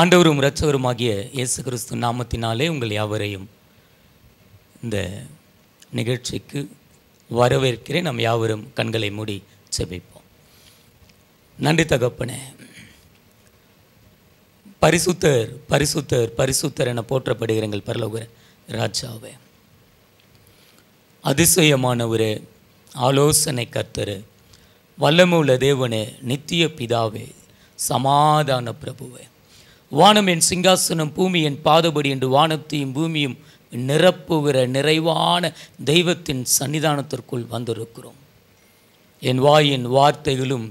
ஆண்டவரும் இரட்சவருமாகிய இயேசு கிறிஸ்து நாமத்தினாலே உங்கள் யாவரையும் இந்த நிகழ்ச்சிக்கு வரவேற்கிறேன் நம் யாவரும் கண்களை மூடி செபிப்போம் நன்றி தகப்பனே பரிசுத்தர் பரிசுத்தர் பரிசுத்தர் என போற்றப்படுகிறீர்கள் எங்கள் பரலோகர ராஜாவே ஒரு ஆலோசனை கத்தரு வல்லமுள்ள தேவனே நித்திய பிதாவே சமாதான பிரபுவே வானம் என் சிங்காசனம் பூமி என் பாதபடி என்று வானத்தையும் பூமியும் நிரப்புகிற நிறைவான தெய்வத்தின் சன்னிதானத்திற்குள் வந்திருக்கிறோம் என் வாயின் வார்த்தைகளும்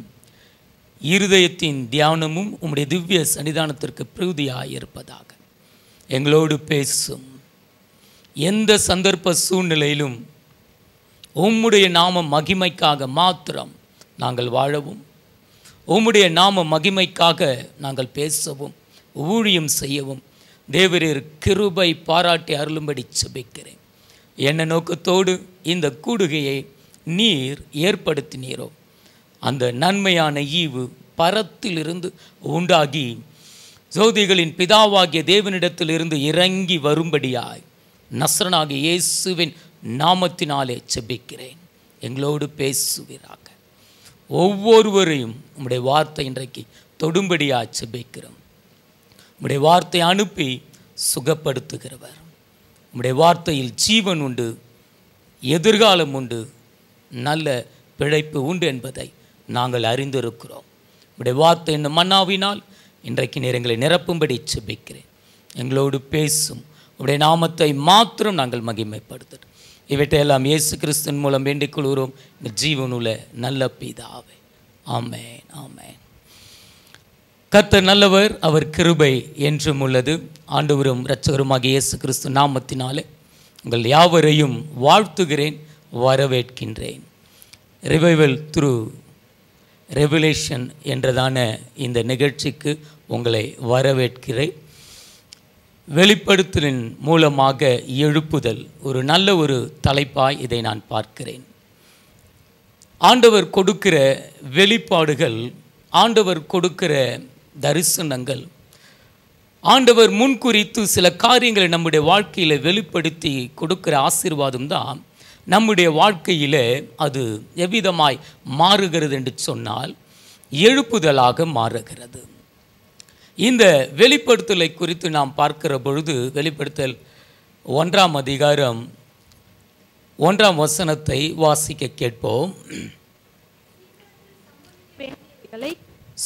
இருதயத்தின் தியானமும் உம்முடைய திவ்ய சன்னிதானத்திற்கு பிரகுதியாக இருப்பதாக எங்களோடு பேசும் எந்த சந்தர்ப்ப சூழ்நிலையிலும் உம்முடைய நாம மகிமைக்காக மாத்திரம் நாங்கள் வாழவும் உம்முடைய நாம மகிமைக்காக நாங்கள் பேசவும் ஊழியம் செய்யவும் தேவரீர் கிருபை பாராட்டி அருளும்படி செபிக்கிறேன் என்ன நோக்கத்தோடு இந்த கூடுகையை நீர் ஏற்படுத்தினீரோ அந்த நன்மையான ஈவு பரத்திலிருந்து உண்டாகி ஜோதிகளின் பிதாவாகிய தேவனிடத்திலிருந்து இறங்கி வரும்படியாய் நஸ்ரனாகிய இயேசுவின் நாமத்தினாலே செபிக்கிறேன் எங்களோடு பேசுகிறாங்க ஒவ்வொருவரையும் நம்முடைய வார்த்தை இன்றைக்கு தொடும்படியாக செபிக்கிறோம் உம்முடைய வார்த்தை அனுப்பி சுகப்படுத்துகிறவர் உம்முடைய வார்த்தையில் ஜீவன் உண்டு எதிர்காலம் உண்டு நல்ல பிழைப்பு உண்டு என்பதை நாங்கள் அறிந்திருக்கிறோம் உடைய வார்த்தை என்னும் மன்னாவினால் இன்றைக்கு நேரங்களை நிரப்பும்படி செபிக்கிறேன் எங்களோடு பேசும் உடைய நாமத்தை மாத்திரம் நாங்கள் மகிமைப்படுத்துகிறோம் இவற்றையெல்லாம் இயேசு கிறிஸ்தன் மூலம் வேண்டிக் கொள்கிறோம் ஜீவனுள்ள நல்ல பிதாவே ஆமேன் ஆமேன் கர்த்தர் நல்லவர் அவர் கிருபை என்றும் உள்ளது ஆண்டவரும் இரட்சகருமாக இயேசு கிறிஸ்து நாமத்தினாலே உங்கள் யாவரையும் வாழ்த்துகிறேன் வரவேற்கின்றேன் ரிவைவல் த்ரூ ரெவலேஷன் என்றதான இந்த நிகழ்ச்சிக்கு உங்களை வரவேற்கிறேன் வெளிப்படுத்தலின் மூலமாக எழுப்புதல் ஒரு நல்ல ஒரு தலைப்பாய் இதை நான் பார்க்கிறேன் ஆண்டவர் கொடுக்கிற வெளிப்பாடுகள் ஆண்டவர் கொடுக்கிற தரிசனங்கள் ஆண்டவர் முன்குறித்து சில காரியங்களை நம்முடைய வாழ்க்கையில் வெளிப்படுத்தி கொடுக்குற ஆசீர்வாதம் தான் நம்முடைய வாழ்க்கையில் அது எவ்விதமாய் மாறுகிறது என்று சொன்னால் எழுப்புதலாக மாறுகிறது இந்த வெளிப்படுத்தலை குறித்து நாம் பார்க்கிற பொழுது வெளிப்படுத்தல் ஒன்றாம் அதிகாரம் ஒன்றாம் வசனத்தை வாசிக்க கேட்போம்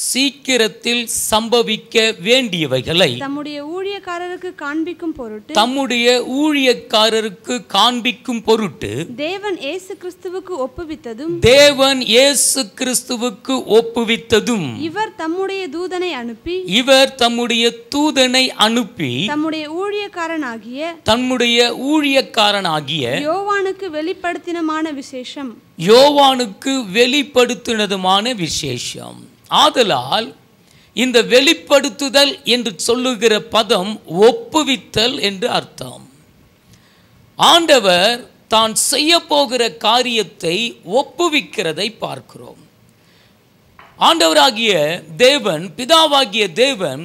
சீக்கிரத்தில் சம்பவிக்க வேண்டியவைகளை தம்முடைய ஊழியக்காரருக்கு காண்பிக்கும் பொருட்டு தம்முடைய ஊழியக்காரருக்கு காண்பிக்கும் பொருட்டு தேவன் ஏசு கிறிஸ்துவுக்கு ஒப்புவித்ததும் தேவன் இயேசு கிறிஸ்துவுக்கு ஒப்புவித்ததும் இவர் தம்முடைய தூதனை அனுப்பி இவர் தம்முடைய தூதனை அனுப்பி தம்முடைய ஊழியக்காரனாகிய தம்முடைய ஊழியக்காரனாகிய யோவானுக்கு வெளிப்படுத்தினமான விசேஷம் யோவானுக்கு வெளிப்படுத்தினதுமான விசேஷம் ஆதலால் இந்த வெளிப்படுத்துதல் என்று சொல்லுகிற பதம் ஒப்புவித்தல் என்று அர்த்தம் ஆண்டவர் தான் செய்ய போகிற காரியத்தை ஒப்புவிக்கிறதை பார்க்கிறோம் ஆண்டவராகிய தேவன் பிதாவாகிய தேவன்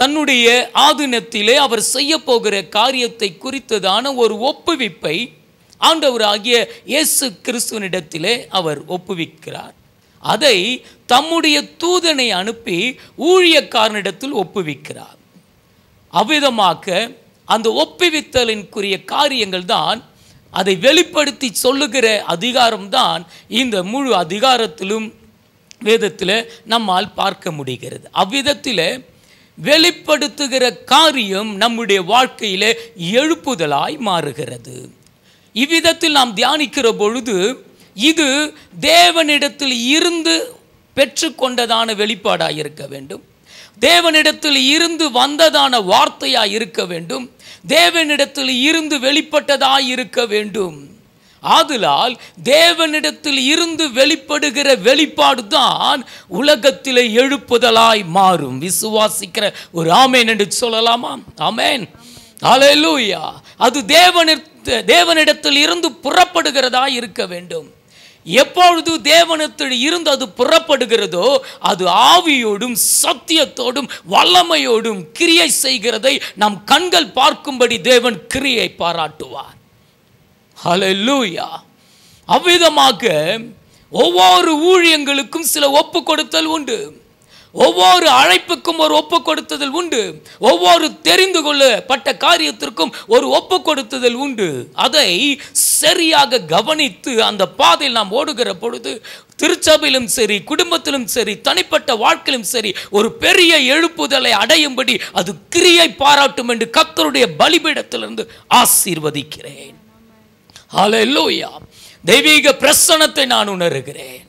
தன்னுடைய ஆதினத்திலே அவர் செய்ய போகிற காரியத்தை குறித்ததான ஒரு ஒப்புவிப்பை ஆண்டவராகிய இயேசு கிறிஸ்துவனிடத்திலே அவர் ஒப்புவிக்கிறார் அதை தம்முடைய தூதனை அனுப்பி ஊழியக்காரனிடத்தில் ஒப்புவிக்கிறார் அவ்விதமாக அந்த ஒப்புவித்தலின்குரிய காரியங்கள் தான் அதை வெளிப்படுத்தி சொல்லுகிற அதிகாரம்தான் இந்த முழு அதிகாரத்திலும் வேதத்தில் நம்மால் பார்க்க முடிகிறது அவ்விதத்தில் வெளிப்படுத்துகிற காரியம் நம்முடைய வாழ்க்கையில் எழுப்புதலாய் மாறுகிறது இவ்விதத்தில் நாம் தியானிக்கிற பொழுது இது தேவனிடத்தில் இருந்து பெற்றுக்கொண்டதான வெளிப்பாடாக இருக்க வேண்டும் தேவனிடத்தில் இருந்து வந்ததான வார்த்தையாக இருக்க வேண்டும் தேவனிடத்தில் இருந்து வெளிப்பட்டதாக இருக்க வேண்டும் ஆதலால் தேவனிடத்தில் இருந்து வெளிப்படுகிற வெளிப்பாடு தான் உலகத்தில் எழுப்புதலாய் மாறும் விசுவாசிக்கிற ஒரு ஆமேன் என்று சொல்லலாமா ஆமேன் அலையலூயா அது தேவனிட தேவனிடத்தில் இருந்து புறப்படுகிறதா இருக்க வேண்டும் எப்பொழுது தேவனத்தில் இருந்து அது புறப்படுகிறதோ அது ஆவியோடும் சத்தியத்தோடும் வல்லமையோடும் கிரியை செய்கிறதை நம் கண்கள் பார்க்கும்படி தேவன் கிரியை பாராட்டுவார் ஹலோ லூயா அவ்விதமாக ஒவ்வொரு ஊழியங்களுக்கும் சில ஒப்பு கொடுத்தல் உண்டு ஒவ்வொரு அழைப்புக்கும் ஒரு ஒப்பு கொடுத்ததில் உண்டு ஒவ்வொரு தெரிந்து கொள்ளப்பட்ட காரியத்திற்கும் ஒரு ஒப்பு கொடுத்ததில் உண்டு அதை சரியாக கவனித்து அந்த பாதையில் நாம் ஓடுகிற பொழுது திருச்சபையிலும் சரி குடும்பத்திலும் சரி தனிப்பட்ட வாழ்க்கையிலும் சரி ஒரு பெரிய எழுப்புதலை அடையும்படி அது கிரியை பாராட்டும் என்று கத்தருடைய பலிபீடத்திலிருந்து ஆசீர்வதிக்கிறேன் தெய்வீக பிரசனத்தை நான் உணர்கிறேன்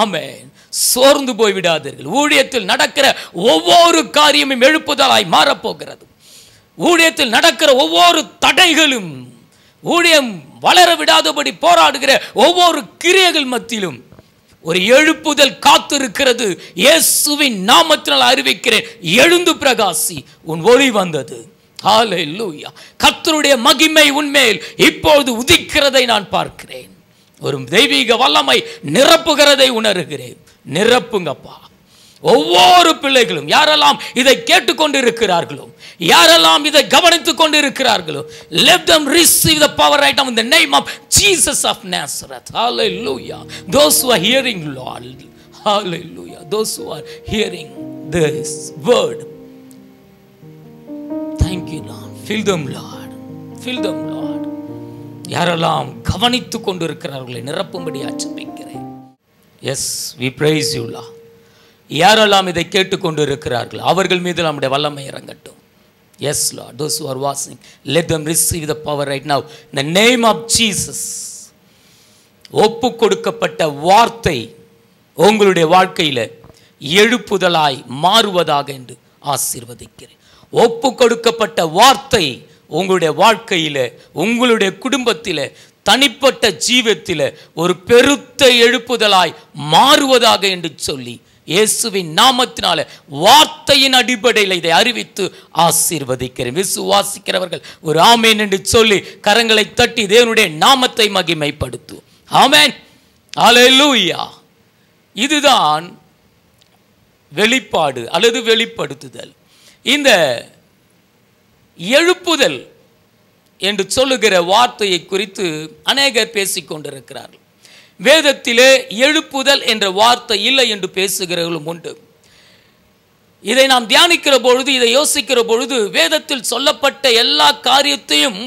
ஆமேன் சோர்ந்து போய் ஊழியத்தில் நடக்கிற ஒவ்வொரு காரியமும் எழுப்புதலாய் மாறப்போகிறது ஊழியத்தில் நடக்கிற ஒவ்வொரு தடைகளும் ஊழியம் வளர விடாதபடி போராடுகிற ஒவ்வொரு கிரியைகள் மத்தியிலும் ஒரு எழுப்புதல் காத்திருக்கிறது இயேசுவின் நாமத்தினால் அறிவிக்கிறேன் எழுந்து பிரகாசி உன் ஒளி வந்தது கத்தருடைய மகிமை உன்மேல் இப்பொழுது உதிக்கிறதை நான் பார்க்கிறேன் ஒரு தெய்வீக வல்லமை நிரப்புகிறதை உணர்கிறேன் நிரப்புங்கப்பா ஒவ்வொரு பிள்ளைகளும் யாரெல்லாம் இதை கேட்டுக்கொண்டு இருக்கிறார்களோ யாரெல்லாம் இதை கவனித்துக் கொண்டு இருக்கிறார்களோ let them receive the power item இந்த name of Jesus of Nazareth ஹalleluya those who are hearing Lord hallelujah those who are hearing this word thank you lord fill them lord fill them lord யாரெல்லாம் கவனித்து கொண்டு இருக்கிறார்களை நிரப்பும்படி ஆச்சரிக்கிறேன் yes we praise யூலா யாரெல்லாம் இதை கேட்டுக்கொண்டு இருக்கிறார்கள் அவர்கள் மீது நம்முடைய வல்லமை இறங்கட்டும் எஸ் லா those are watching let them receive the power right now the name of Jesus ஒப்பு கொடுக்கப்பட்ட வார்த்தை உங்களுடைய வாழ்க்கையில் எழுப்புதலாய் மாறுவதாக என்று ஆசீர்வதிக்கிறேன் ஒப்பு கொடுக்கப்பட்ட வார்த்தை உங்களுடைய வாழ்க்கையில் உங்களுடைய குடும்பத்தில் தனிப்பட்ட ஜீவத்தில் ஒரு பெருத்த எழுப்புதலாய் மாறுவதாக என்று சொல்லி இயேசுவின் நாமத்தினால வார்த்தையின் அடிப்படையில் இதை அறிவித்து ஆசீர்வதிக்கிறேன் விசுவாசிக்கிறவர்கள் ஒரு ஆமேன் என்று சொல்லி கரங்களை தட்டி தேவனுடைய நாமத்தை மகிமைப்படுத்தும் ஆமேன் அலையூயா இதுதான் வெளிப்பாடு அல்லது வெளிப்படுத்துதல் இந்த எழுப்புதல் என்று சொல்லுகிற வார்த்தையை குறித்து அநேகர் கொண்டிருக்கிறார்கள் வேதத்திலே எழுப்புதல் என்ற வார்த்தை இல்லை என்று பேசுகிறவர்களும் உண்டு இதை நாம் தியானிக்கிற பொழுது இதை யோசிக்கிற பொழுது வேதத்தில் சொல்லப்பட்ட எல்லா காரியத்தையும்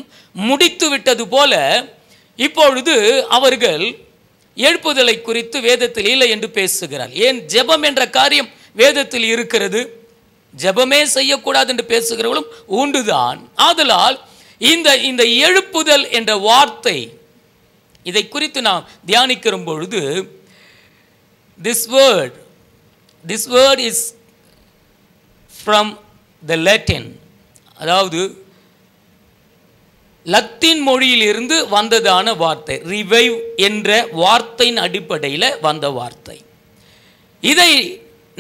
முடித்து விட்டது போல இப்பொழுது அவர்கள் எழுப்புதலை குறித்து வேதத்தில் இல்லை என்று பேசுகிறார் ஏன் ஜெபம் என்ற காரியம் வேதத்தில் இருக்கிறது ஜபமே செய்யக்கூடாது என்று பேசுகிறவர்களும் உண்டுதான் ஆதலால் இந்த இந்த எழுப்புதல் என்ற வார்த்தை இதை குறித்து நாம் தியானிக்கிற பொழுது this word this word is from the Latin அதாவது லத்தீன் மொழியிலிருந்து வந்ததான வார்த்தை ரிவைவ் என்ற வார்த்தையின் அடிப்படையில் வந்த வார்த்தை இதை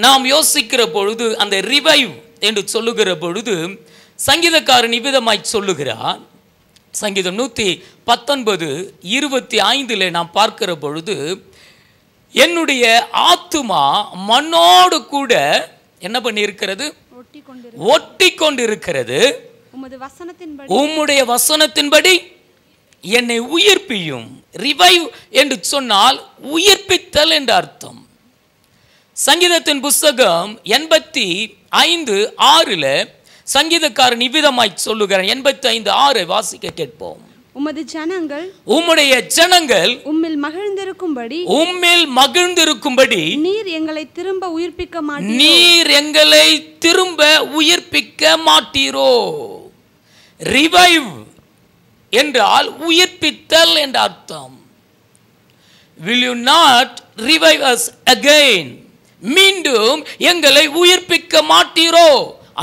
நாம் யோசிக்கிற பொழுது அந்த ரிவைவ் என்று சொல்லுகிற பொழுது சங்கீதக்காரன் இவ்விதமாய் சொல்லுகிறார் சங்கீதம் நூற்றி பத்தொன்பது இருபத்தி ஐந்தில் நாம் பார்க்கிற பொழுது என்னுடைய ஆத்துமா மண்ணோடு கூட என்ன பண்ணியிருக்கிறது ஒட்டி கொண்டிருக்கிறது உம்முடைய வசனத்தின்படி என்னை உயிர்ப்பியும் ரிவைவ் என்று சொன்னால் உயிர்ப்பித்தல் என்று அர்த்தம் சங்கீதத்தின் புஸ்தகம் எண்பத்தி ஐந்து ஆறுல சங்கீதக்காரன் இவ்விதமாய் சொல்லுகிறான் எண்பத்தி ஐந்து ஆறு வாசிக்க கேட்போம் உமது ஜனங்கள் உம்முடைய ஜனங்கள் உம்மில் மகிழ்ந்திருக்கும்படி உம்மில் மகிழ்ந்திருக்கும்படி நீர் எங்களை திரும்ப உயிர்ப்பிக்க மாட்டீர் நீர் எங்களை திரும்ப உயிர்ப்பிக்க மாட்டீரோ ரிவைவ் என்றால் உயிர்ப்பித்தல் என்ற அர்த்தம் will you not revive us again மீண்டும் எங்களை உயிர்ப்பிக்க மாட்டீரோ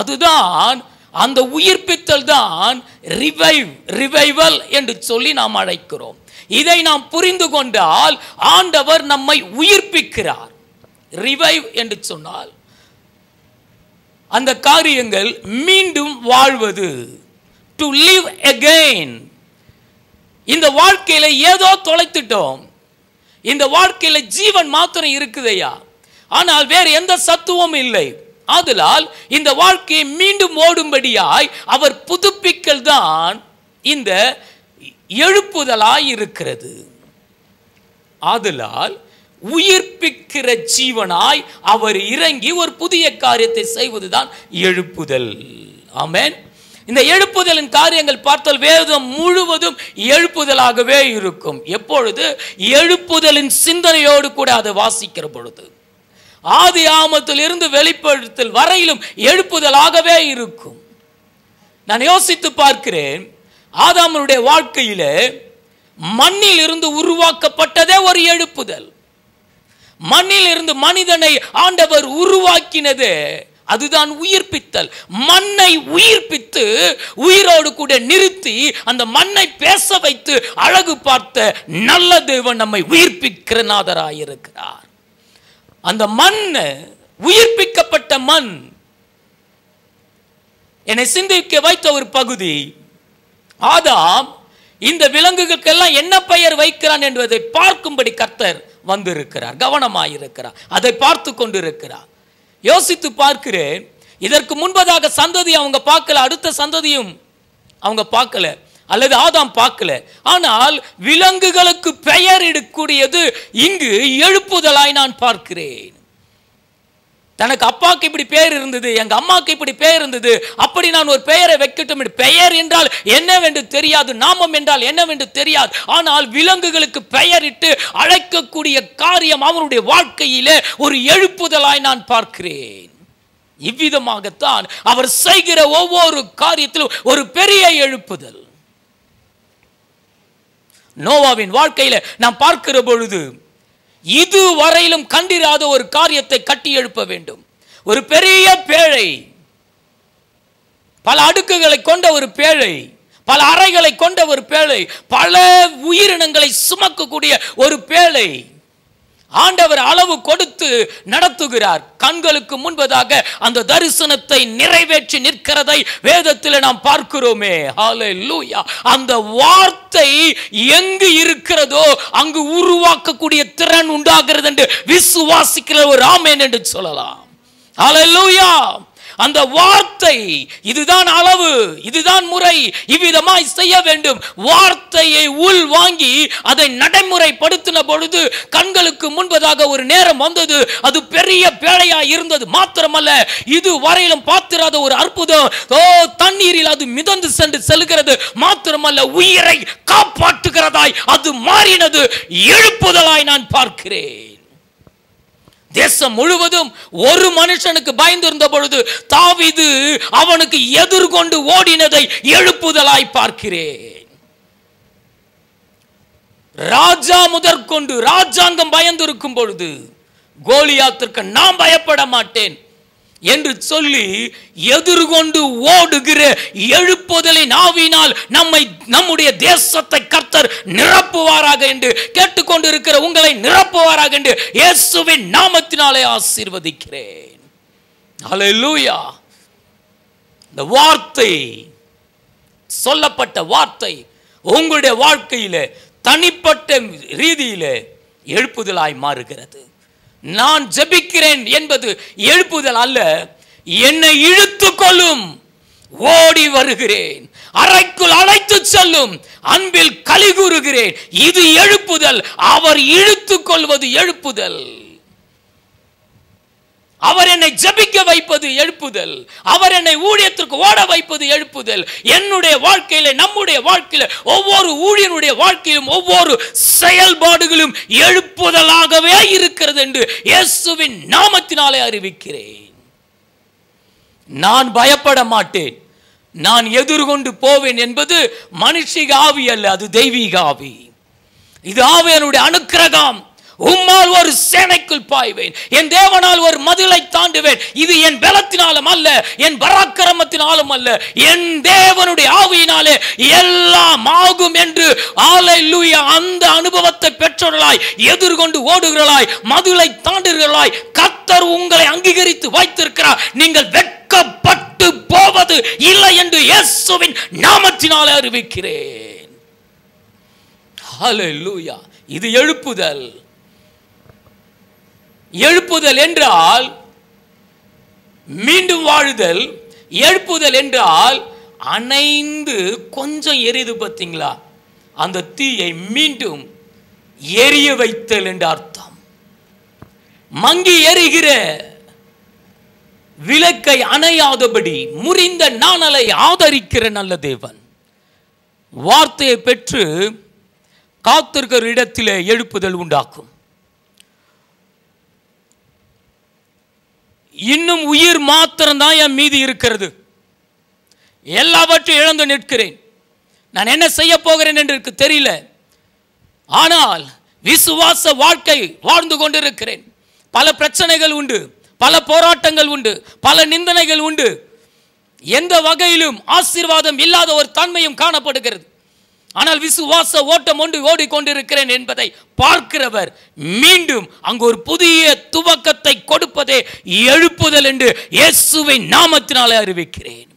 அதுதான் அந்த உயிர்ப்பித்தல் தான் ரிவைவ் ரிவைவல் என்று சொல்லி நாம் அழைக்கிறோம் இதை நாம் புரிந்து கொண்டால் ஆண்டவர் நம்மை உயிர்ப்பிக்கிறார் ரிவைவ் என்று சொன்னால் அந்த காரியங்கள் மீண்டும் வாழ்வது டு லிவ் அகெயின் இந்த வாழ்க்கையில ஏதோ தொலைத்துட்டோம் இந்த வாழ்க்கையில் ஜீவன் மாத்திரம் இருக்குதையா ஆனால் வேறு எந்த சத்துவம் இல்லை ஆதலால் இந்த வாழ்க்கையை மீண்டும் ஓடும்படியாய் அவர் புதுப்பிக்கல் தான் இந்த எழுப்புதலாய் இருக்கிறது ஆதலால் உயிர்ப்பிக்கிற ஜீவனாய் அவர் இறங்கி ஒரு புதிய காரியத்தை செய்வதுதான் எழுப்புதல் ஆமேன் இந்த எழுப்புதலின் காரியங்கள் பார்த்தால் வேதம் முழுவதும் எழுப்புதலாகவே இருக்கும் எப்பொழுது எழுப்புதலின் சிந்தனையோடு கூட அதை வாசிக்கிற பொழுது ஆதி ஆமத்தில் இருந்து வெளிப்படுத்தல் வரையிலும் எழுப்புதலாகவே இருக்கும் நான் யோசித்து பார்க்கிறேன் ஆதாமனுடைய வாழ்க்கையில் மண்ணில் இருந்து உருவாக்கப்பட்டதே ஒரு எழுப்புதல் மண்ணில் இருந்து மனிதனை ஆண்டவர் உருவாக்கினது அதுதான் உயிர்ப்பித்தல் மண்ணை உயிர்ப்பித்து உயிரோடு கூட நிறுத்தி அந்த மண்ணை பேச வைத்து அழகு பார்த்த நல்ல தெய்வம் நம்மை உயிர்ப்பிக்கிற நாதராயிருக்கிறார் அந்த மண் உயிர்ப்பிக்கப்பட்ட மண் என்னை சிந்திக்க வைத்த ஒரு பகுதி ஆதாம் இந்த விலங்குகளுக்கெல்லாம் என்ன பெயர் வைக்கிறான் என்பதை பார்க்கும்படி கர்த்தர் வந்திருக்கிறார் கவனமாயிருக்கிறார் அதை பார்த்து கொண்டிருக்கிறார் யோசித்து பார்க்கிறேன் இதற்கு முன்பதாக சந்ததி அவங்க பார்க்கல அடுத்த சந்ததியும் அவங்க பார்க்கல அல்லது ஆதாம் பார்க்கல ஆனால் விலங்குகளுக்கு பெயர் இடக்கூடியது இங்கு எழுப்புதலாய் நான் பார்க்கிறேன் தனக்கு அப்பாவுக்கு இப்படி பெயர் இருந்தது எங்க அம்மாவுக்கு இப்படி பெயர் இருந்தது அப்படி நான் ஒரு பெயரை வைக்கட்டும் பெயர் என்றால் என்னவென்று தெரியாது நாமம் என்றால் என்னவென்று தெரியாது ஆனால் விலங்குகளுக்கு பெயரிட்டு அழைக்கக்கூடிய காரியம் அவனுடைய வாழ்க்கையிலே ஒரு எழுப்புதலாய் நான் பார்க்கிறேன் இவ்விதமாகத்தான் அவர் செய்கிற ஒவ்வொரு காரியத்திலும் ஒரு பெரிய எழுப்புதல் நோவாவின் வாழ்க்கையில் நாம் பார்க்கிற பொழுது இது வரையிலும் கண்டிராத ஒரு காரியத்தை கட்டி எழுப்ப வேண்டும் ஒரு பெரிய பேழை பல அடுக்குகளை கொண்ட ஒரு பேழை பல அறைகளை கொண்ட ஒரு பேழை பல உயிரினங்களை சுமக்கக்கூடிய ஒரு பேழை ஆண்டவர் அளவு கொடுத்து நடத்துகிறார் கண்களுக்கு முன்பதாக அந்த தரிசனத்தை நிறைவேற்றி நிற்கிறதை வேதத்தில் நாம் பார்க்கிறோமே லூயா அந்த வார்த்தை எங்கு இருக்கிறதோ அங்கு உருவாக்கக்கூடிய திறன் உண்டாகிறது என்று விசுவாசிக்கிற ஒரு ஆமேன் என்று சொல்லலாம் ஹalleluya அந்த வார்த்தை இதுதான் அளவு இதுதான் முறை இவ்விதமாய் செய்ய வேண்டும் வார்த்தையை உள் வாங்கி அதை நடைமுறைப்படுத்தின பொழுது கண்களுக்கு முன்பதாக ஒரு நேரம் வந்தது அது பெரிய பேழையா இருந்தது மாத்திரமல்ல இது வரையிலும் பார்த்திராத ஒரு அற்புதம் ஓ தண்ணீரில் அது மிதந்து சென்று செல்கிறது மாத்திரமல்ல உயிரை காப்பாற்றுகிறதாய் அது மாறினது எழுப்புதலாய் நான் பார்க்கிறேன் தேசம் முழுவதும் ஒரு மனுஷனுக்கு பயந்திருந்த பொழுது தாவிது அவனுக்கு எதிர்கொண்டு ஓடினதை எழுப்புதலாய் பார்க்கிறேன் ராஜா முதற்கொண்டு ராஜாங்கம் பயந்திருக்கும் பொழுது கோலியாத்திற்கு நான் பயப்பட மாட்டேன் என்று சொல்லி எதிர்கொண்டு ஓடுகிற எழுப்புதலை நாவினால் நம்மை நம்முடைய தேசத்தை கர்த்தர் நிரப்புவாராக என்று கேட்டுக்கொண்டு இருக்கிற உங்களை நிரப்புவாராக என்று இயேசுவின் நாமத்தினாலே ஆசீர்வதிக்கிறேன் இந்த வார்த்தை சொல்லப்பட்ட வார்த்தை உங்களுடைய வாழ்க்கையில தனிப்பட்ட ரீதியில எழுப்புதலாய் மாறுகிறது நான் ஜபிக்கிறேன் என்பது எழுப்புதல் அல்ல என்னை இழுத்து கொள்ளும் ஓடி வருகிறேன் அறைக்குள் அழைத்து செல்லும் அன்பில் கலிகூறுகிறேன் இது எழுப்புதல் அவர் இழுத்து கொள்வது எழுப்புதல் அவர் என்னை ஜபிக்க வைப்பது எழுப்புதல் அவர் என்னை ஊழியத்திற்கு ஓட வைப்பது எழுப்புதல் என்னுடைய வாழ்க்கையில நம்முடைய வாழ்க்கையில ஒவ்வொரு ஊழியனுடைய வாழ்க்கையிலும் ஒவ்வொரு செயல்பாடுகளும் எழுப்புதலாகவே இருக்கிறது என்று இயேசுவின் நாமத்தினாலே அறிவிக்கிறேன் நான் பயப்பட மாட்டேன் நான் எதிர்கொண்டு போவேன் என்பது மனுஷிக ஆவி அல்ல அது தெய்வீக ஆவி இது ஆவியனுடைய அனுக்கிரகம் உம்மால் ஒரு சேனைக்குள் பாய்வேன் என் தேவனால் ஒரு மதிலை தாண்டுவேன் இது என் பலத்தினாலும் அல்ல என் பராக்கிரமத்தினாலும் அல்ல என் தேவனுடைய ஆவியினாலே எல்லாம் ஆகும் என்று ஆலை லூயா அந்த அனுபவத்தை பெற்றவர்களாய் எதிர்கொண்டு ஓடுகிறாய் மதுளை தாண்டுகிறளாய் கத்தர் உங்களை அங்கீகரித்து வைத்திருக்கிறார் நீங்கள் வெட்கப்பட்டு போவது இல்லை என்று இயேசுவின் நாமத்தினால் அறிவிக்கிறேன் இது எழுப்புதல் எழுப்புதல் என்றால் மீண்டும் வாழுதல் எழுப்புதல் என்றால் அணைந்து கொஞ்சம் எரியுது பார்த்தீங்களா அந்த தீயை மீண்டும் எரிய வைத்தல் என்று அர்த்தம் மங்கி எரிகிற விளக்கை அணையாதபடி முறிந்த நாணலை ஆதரிக்கிற நல்ல தேவன் வார்த்தையை பெற்று காத்திருக்கிற இடத்திலே எழுப்புதல் உண்டாக்கும் இன்னும் உயிர் மாத்திரம்தான் என் மீதி இருக்கிறது எல்லாவற்றையும் இழந்து நிற்கிறேன் நான் என்ன செய்ய போகிறேன் என்று தெரியல ஆனால் விசுவாச வாழ்க்கை வாழ்ந்து கொண்டிருக்கிறேன் பல பிரச்சனைகள் உண்டு பல போராட்டங்கள் உண்டு பல நிந்தனைகள் உண்டு எந்த வகையிலும் ஆசீர்வாதம் இல்லாத ஒரு தன்மையும் காணப்படுகிறது ஆனால் விசுவாச ஓட்டம் ஒன்று ஓடிக்கொண்டிருக்கிறேன் என்பதை பார்க்கிறவர் மீண்டும் அங்கு ஒரு புதிய துவக்கத்தை கொடுப்பதே எழுப்புதல் என்று இயேசுவை நாமத்தினாலே அறிவிக்கிறேன்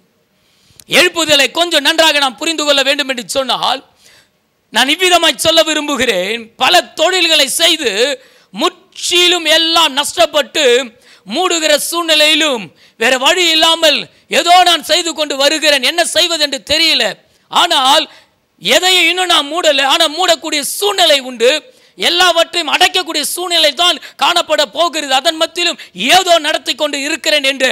எழுப்புதலை கொஞ்சம் நன்றாக நாம் புரிந்து கொள்ள வேண்டும் என்று சொன்னால் நான் இவ்விதமாய் சொல்ல விரும்புகிறேன் பல தொழில்களை செய்து முற்றிலும் எல்லாம் நஷ்டப்பட்டு மூடுகிற சூழ்நிலையிலும் வேற வழி இல்லாமல் ஏதோ நான் செய்து கொண்டு வருகிறேன் என்ன செய்வது என்று தெரியல ஆனால் எதையும் இன்னும் நான் மூடலை ஆனால் மூடக்கூடிய சூழ்நிலை உண்டு எல்லாவற்றையும் அடைக்கக்கூடிய சூழ்நிலை தான் காணப்பட போகிறது அதன் மத்தியிலும் ஏதோ நடத்தி கொண்டு இருக்கிறேன் என்று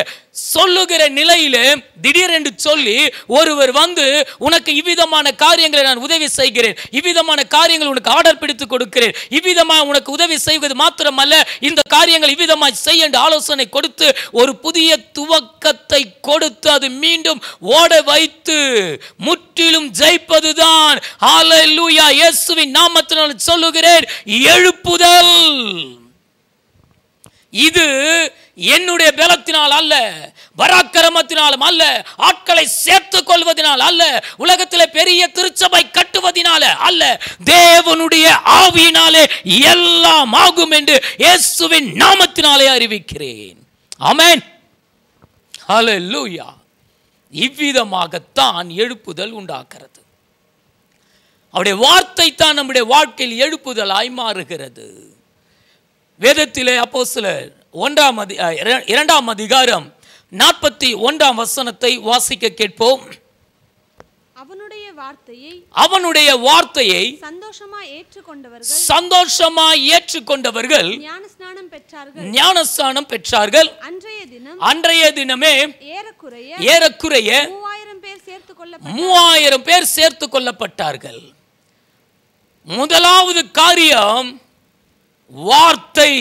சொல்லுகிற நிலையில திடீரென்று சொல்லி ஒருவர் வந்து உனக்கு இவ்விதமான காரியங்களை நான் உதவி செய்கிறேன் இவ்விதமான காரியங்கள் உனக்கு ஆர்டர் பிடித்து கொடுக்கிறேன் இவ்விதமா உனக்கு உதவி செய்வது மாத்திரமல்ல இந்த காரியங்கள் இவ்விதமா செய்ய ஆலோசனை கொடுத்து ஒரு புதிய துவக்கத்தை கொடுத்து அது மீண்டும் ஓட வைத்து முற்றிலும் ஜெயிப்பதுதான் இயேசுவின் நாமத்தினால் சொல்லுகிறேன் எழுப்புதல் இது என்னுடைய பலத்தினால் அல்ல பராக்கிரமத்தினாலும் அல்ல ஆட்களை சேர்த்து கொள்வதனால் அல்ல உலகத்தில் பெரிய திருச்சபை கட்டுவதனால அல்ல தேவனுடைய ஆவியினாலே எல்லாம் ஆகும் என்று இயேசுவின் நாமத்தினாலே அறிவிக்கிறேன் அமேன் லூயா இவ்விதமாகத்தான் எழுப்புதல் உண்டாக்குறது அவருடைய வார்த்தை தான் நம்முடைய வாழ்க்கையில் எழுப்புதலாய் மாறுகிறது வேதத்திலே அப்போ ஒன்றாம் அதி இரண்டாம் அதிகாரம் நாற்பத்தி ஒன்றாம் வசனத்தை வாசிக்க கேட்போம் அவனுடைய வார்த்தையை அவனுடைய வார்த்தையை சந்தோஷமா ஏற்றுக்கொண்டவர்கள் சந்தோஷமா ஏற்றுக்கொண்டவர்கள் ஞானஸ்நானம் பெற்றார்கள் ஞானஸ்நானம் பெற்றார்கள் அன்றைய தினம் அன்றைய தினமே ஏறக்குறைய ஏறக்குறைய மூவாயிரம் பேர் சேர்த்து கொள்ள மூவாயிரம் பேர் சேர்த்து கொள்ளப்பட்டார்கள் முதலாவது காரியம் வார்த்தை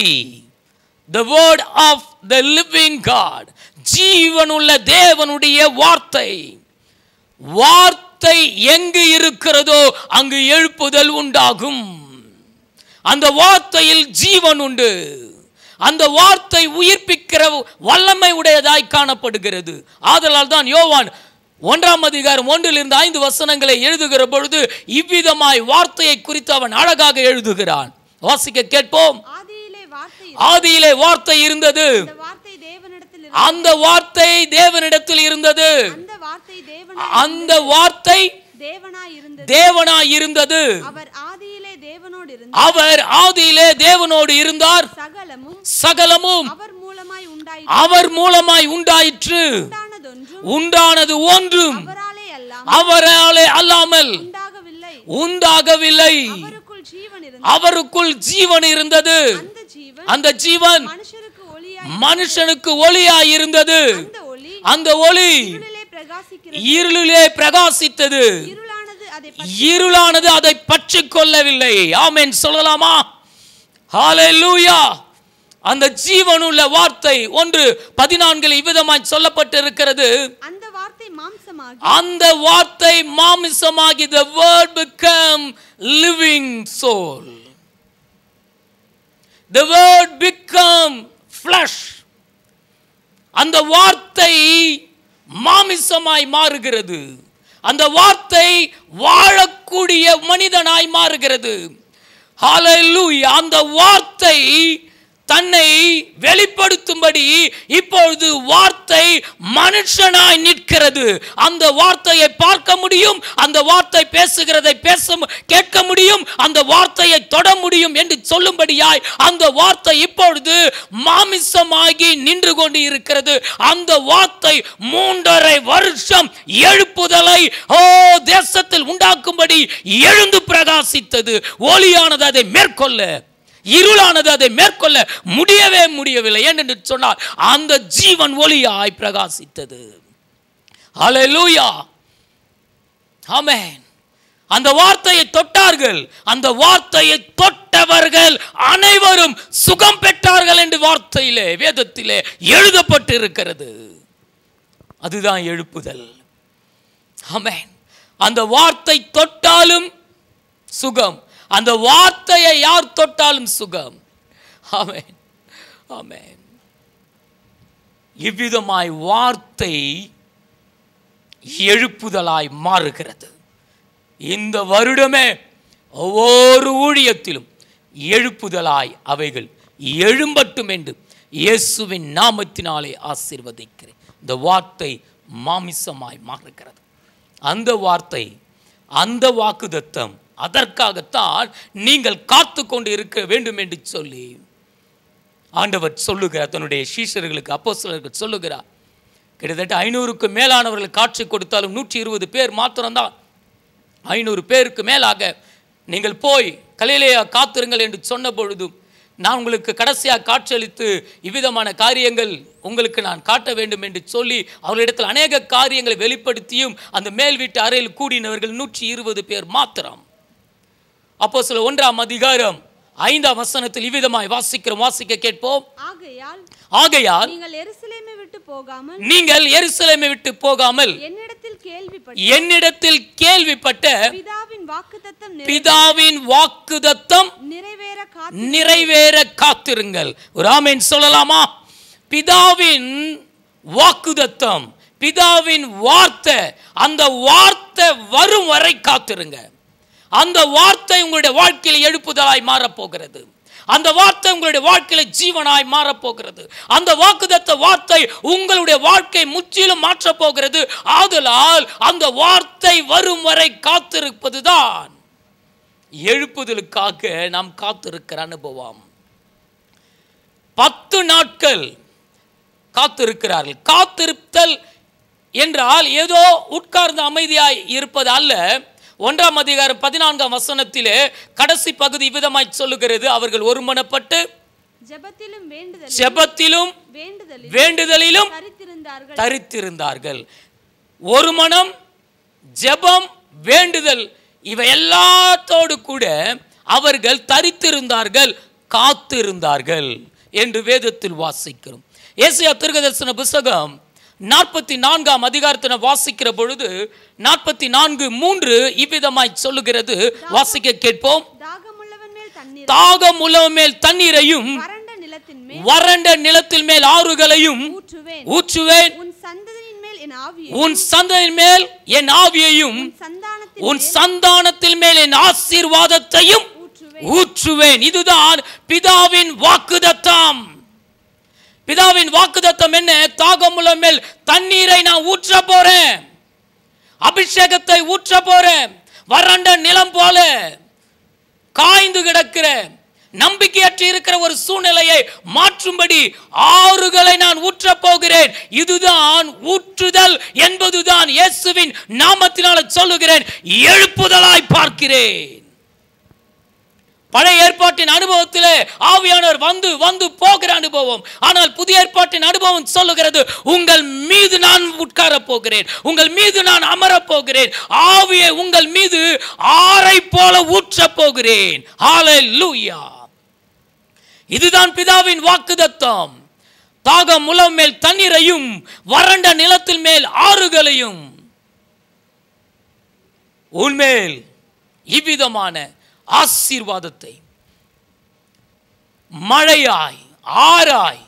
the word of the living God ஜீவனுள்ள தேவனுடைய வார்த்தை வார்த்தை எங்கு இருக்கிறதோ அங்கு எழுப்புதல் உண்டாகும் அந்த வார்த்தையில் ஜீவன் உண்டு அந்த வார்த்தை உயிர்ப்பிக்கிற வல்லமை உடையதாய் காணப்படுகிறது ஆதலால் தான் யோவான் ஒன்றாம் அதிகாரம் ஒன்றிலிருந்து ஐந்து வசனங்களை எழுதுகிற பொழுது இவ்விதமாய் வார்த்தையை குறித்து அவன் அழகாக எழுதுகிறான் வாசிக்க கேட்போம் ஆதியிலே வார்த்தை இருந்தது அந்த வார்த்தை தேவனிடத்தில் இருந்தது அந்த வார்த்தை தேவனாய் இருந்தது அவர் ஆதியிலே தேவனோடு இருந்தார் சகலமும் அவர் மூலமாய் உண்டாயிற்று உண்டானது ஒன்றும் அவராலே அல்லாமல் உண்டாகவில்லை அவருக்குள் ஜீவன் இருந்தது அந்த ஜீவன் மனுஷனுக்கு ஒளியா இருந்தது அந்த ஒளி இருளிலே பிரகாசித்தது இருளானது அதை பற்றி கொள்ளவில்லை ஆமேன் சொல்லலாமா ஹாலே லூயா அந்த ஜீவனுள்ள வார்த்தை ஒன்று பதினான்கில் இவ்விதமாய் சொல்லப்பட்டு இருக்கிறது அந்த வார்த்தை மாம்சமாகி அந்த வார்த்தை மாம்சமாகி the the word become flesh அந்த வார்த்தை மாமிசமாய் மாறுகிறது அந்த வார்த்தை வாழக்கூடிய மனிதனாய் மாறுகிறது ஹாலூயா அந்த வார்த்தை தன்னை வெளிப்படுத்தும்படி இப்பொழுது வார்த்தை மனுஷனாய் நிற்கிறது அந்த வார்த்தையை பார்க்க முடியும் அந்த வார்த்தை பேசுகிறதை பேச கேட்க முடியும் அந்த வார்த்தையை தொட முடியும் என்று சொல்லும்படியாய் அந்த வார்த்தை இப்பொழுது மாமிசமாகி நின்று கொண்டு இருக்கிறது அந்த வார்த்தை மூன்றரை வருஷம் எழுப்புதலை ஓ தேசத்தில் உண்டாக்கும்படி எழுந்து பிரகாசித்தது ஒளியானது அதை மேற்கொள்ள இருளானது அதை மேற்கொள்ள முடியவே முடியவில்லை என்று சொன்னால் அந்த ஜீவன் ஒளியாய் பிரகாசித்தது அந்த வார்த்தையை தொட்டார்கள் அந்த வார்த்தையை தொட்டவர்கள் அனைவரும் சுகம் பெற்றார்கள் என்று வார்த்தையிலே வேதத்திலே எழுதப்பட்டு இருக்கிறது அதுதான் எழுப்புதல் அந்த வார்த்தை தொட்டாலும் சுகம் அந்த வார்த்தையை யார் தொட்டாலும் சுகம் ஆமே ஆமே இவ்விதமாய் வார்த்தை எழுப்புதலாய் மாறுகிறது இந்த வருடமே ஒவ்வொரு ஊழியத்திலும் எழுப்புதலாய் அவைகள் எழும்பட்டும் என்று இயேசுவின் நாமத்தினாலே ஆசிர்வதிக்கிறேன் இந்த வார்த்தை மாமிசமாய் மாறுகிறது அந்த வார்த்தை அந்த வாக்குதத்தம் அதற்காகத்தான் நீங்கள் காத்து கொண்டு இருக்க வேண்டும் என்று சொல்லி ஆண்டவர் சொல்லுகிறார் தன்னுடைய சீஷர்களுக்கு அப்போ சிலருக்கு சொல்லுகிறார் கிட்டத்தட்ட ஐநூறுக்கு மேலானவர்கள் காட்சி கொடுத்தாலும் நூற்றி இருபது பேர் மாத்திரம்தான் ஐநூறு பேருக்கு மேலாக நீங்கள் போய் கலையிலேயே காத்திருங்கள் என்று சொன்ன பொழுதும் நான் உங்களுக்கு கடைசியாக காட்சியளித்து இவ்விதமான காரியங்கள் உங்களுக்கு நான் காட்ட வேண்டும் என்று சொல்லி அவர்களிடத்தில் அநேக காரியங்களை வெளிப்படுத்தியும் அந்த மேல் வீட்டு அறையில் கூடினவர்கள் நூற்றி இருபது பேர் மாத்திரம் அப்போ சில ஒன்றாம் அதிகாரம் ஐந்தாம் வசனத்தில் இவ்விதமாய் வாசிக்கிறோம் வாசிக்க கேட்போம் ஆகையால் ஆகையால் நீங்கள் எருசலேமை விட்டு போகாமல் நீங்கள் எருசலேமை விட்டு போகாமல் என்னிடத்தில் கேள்விப்பட்ட என்னிடத்தில் கேள்விப்பட்ட பிதாவின் வாக்குத்தத்தம் பிதாவின் வாக்குத்தத்தம் நிறைவேற நிறைவேற காத்திருங்கள் ஒரு ஆமீன் சொல்லலாமா பிதாவின் வாக்குதத்தம் பிதாவின் வார்த்தை அந்த வார்த்தை வரும் வரை காத்திருங்க அந்த வார்த்தை உங்களுடைய வாழ்க்கையில் எழுப்புதலாய் மாறப்போகிறது அந்த வார்த்தை உங்களுடைய வாழ்க்கையில ஜீவனாய் மாறப்போகிறது அந்த வாக்குதத்த வார்த்தை உங்களுடைய வாழ்க்கை முற்றிலும் மாற்றப் போகிறது ஆதலால் அந்த வார்த்தை வரும் வரை காத்திருப்பதுதான் எழுப்புதலுக்காக நாம் காத்திருக்கிற அனுபவம் பத்து நாட்கள் காத்திருக்கிறார்கள் காத்திருத்தல் என்றால் ஏதோ உட்கார்ந்து அமைதியாய் இருப்பது அல்ல ஒன்றாம் அதிகாரம் பதினான்காம் வசனத்திலே கடைசி பகுதி விதமாய் சொல்லுகிறது அவர்கள் ஒருமனப்பட்டு ஜபத்திலும் வேண்டுதலிலும் தரித்திருந்தார்கள் ஒரு மனம் ஜெபம் வேண்டுதல் இவை எல்லாத்தோடு கூட அவர்கள் தரித்திருந்தார்கள் காத்திருந்தார்கள் என்று வேதத்தில் வாசிக்கிறோம் ஏசியா திருகதர்சன புஸ்தகம் நாற்பத்தி நான்காம் அதிகாரத்தின வாசிக்கிற பொழுது நாற்பத்தி நான்கு மூன்று இவ்விதமாய் சொல்லுகிறது வாசிக்க கேட்போம் தாகம் உள்ளவன் மேல் தண்ணீரையும் வறண்ட நிலத்தின் மேல் ஆறுகளையும் ஊற்றுவேன் உன் சந்ததியின் மேல் என் ஆவியையும் உன் சந்தானத்தில் மேல் என் ஆசீர்வாதத்தையும் ஊற்றுவேன் இதுதான் பிதாவின் வாக்குதத்தம் பிதாவின் வாக்குதத்தம் என்ன தாகமுள்ள மேல் தண்ணீரை நான் ஊற்ற போறேன் அபிஷேகத்தை ஊற்ற போறேன் வறண்ட நிலம் போல காய்ந்து கிடக்கிற நம்பிக்கையற்று இருக்கிற ஒரு சூழ்நிலையை மாற்றும்படி ஆறுகளை நான் ஊற்ற போகிறேன் இதுதான் ஊற்றுதல் என்பதுதான் இயேசுவின் நாமத்தினால சொல்லுகிறேன் எழுப்புதலாய் பார்க்கிறேன் பழைய ஏற்பாட்டின் அனுபவத்திலே ஆவியானவர் வந்து வந்து போகிற அனுபவம் ஆனால் புதிய ஏற்பாட்டின் அனுபவம் சொல்லுகிறது உங்கள் மீது நான் உட்கார போகிறேன் உங்கள் மீது நான் அமர போகிறேன் ஆவியை உங்கள் மீது ஆரை போல ஊற்ற போகிறேன் இதுதான் பிதாவின் வாக்குதத்தம் தாகம் முலம் மேல் தண்ணீரையும் வறண்ட நிலத்தில் மேல் ஆறுகளையும் உண்மேல் இவ்விதமான ஆசீர்வாதத்தை மழையாய் ஆராய்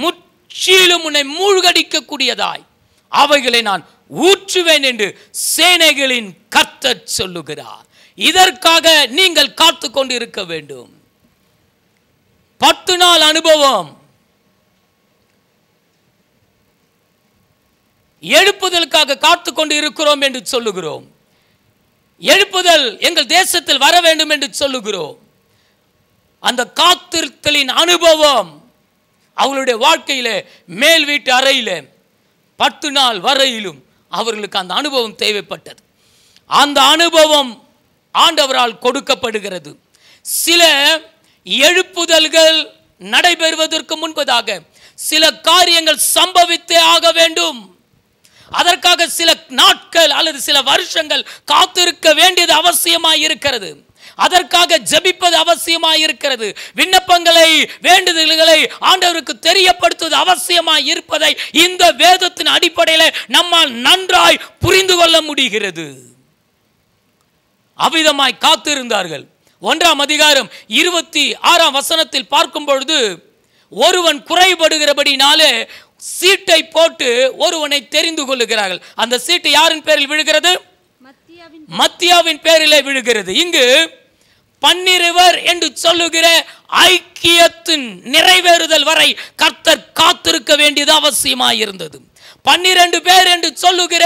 முற்றிலும் உன்னை மூழ்கடிக்கக்கூடியதாய் அவைகளை நான் ஊற்றுவேன் என்று சேனைகளின் கத்த சொல்லுகிறார் இதற்காக நீங்கள் காத்து கொண்டு இருக்க வேண்டும் பத்து நாள் அனுபவம் எழுப்புதலுக்காக காத்து கொண்டு இருக்கிறோம் என்று சொல்லுகிறோம் எழுப்புதல் எங்கள் தேசத்தில் வர வேண்டும் என்று சொல்லுகிறோம் அந்த காத்திருத்தலின் அனுபவம் அவர்களுடைய வாழ்க்கையில் மேல் வீட்டு அறையில் பத்து நாள் வரையிலும் அவர்களுக்கு அந்த அனுபவம் தேவைப்பட்டது அந்த அனுபவம் ஆண்டவரால் கொடுக்கப்படுகிறது சில எழுப்புதல்கள் நடைபெறுவதற்கு முன்பதாக சில காரியங்கள் சம்பவித்தே ஆக வேண்டும் அதற்காக சில நாட்கள் அல்லது சில வருஷங்கள் காத்திருக்க வேண்டியது அவசியமாக இருக்கிறது அதற்காக ஜபிப்பது அவசியமாக இருக்கிறது விண்ணப்பங்களை வேண்டுதல்களை ஆண்டவருக்கு தெரியப்படுத்துவது அவசியமாக இருப்பதை இந்த வேதத்தின் அடிப்படையில் நம்மால் நன்றாய் புரிந்து கொள்ள முடிகிறது அவ்விதமாய் காத்திருந்தார்கள் ஒன்றாம் அதிகாரம் இருபத்தி ஆறாம் வசனத்தில் பார்க்கும் பொழுது ஒருவன் குறைபடுகிறபடினாலே சீட்டை போட்டு ஒருவனை தெரிந்து கொள்ளுகிறார்கள் அந்த சீட்டு யாரின் பேரில் விழுகிறது மத்தியாவின் பேரிலே விழுகிறது இங்கு பன்னிருவர் என்று சொல்லுகிற ஐக்கியத்தின் நிறைவேறுதல் வரை கர்த்தர் காத்திருக்க வேண்டியது அவசியமாயிருந்தது பன்னிரண்டு பேர் என்று சொல்லுகிற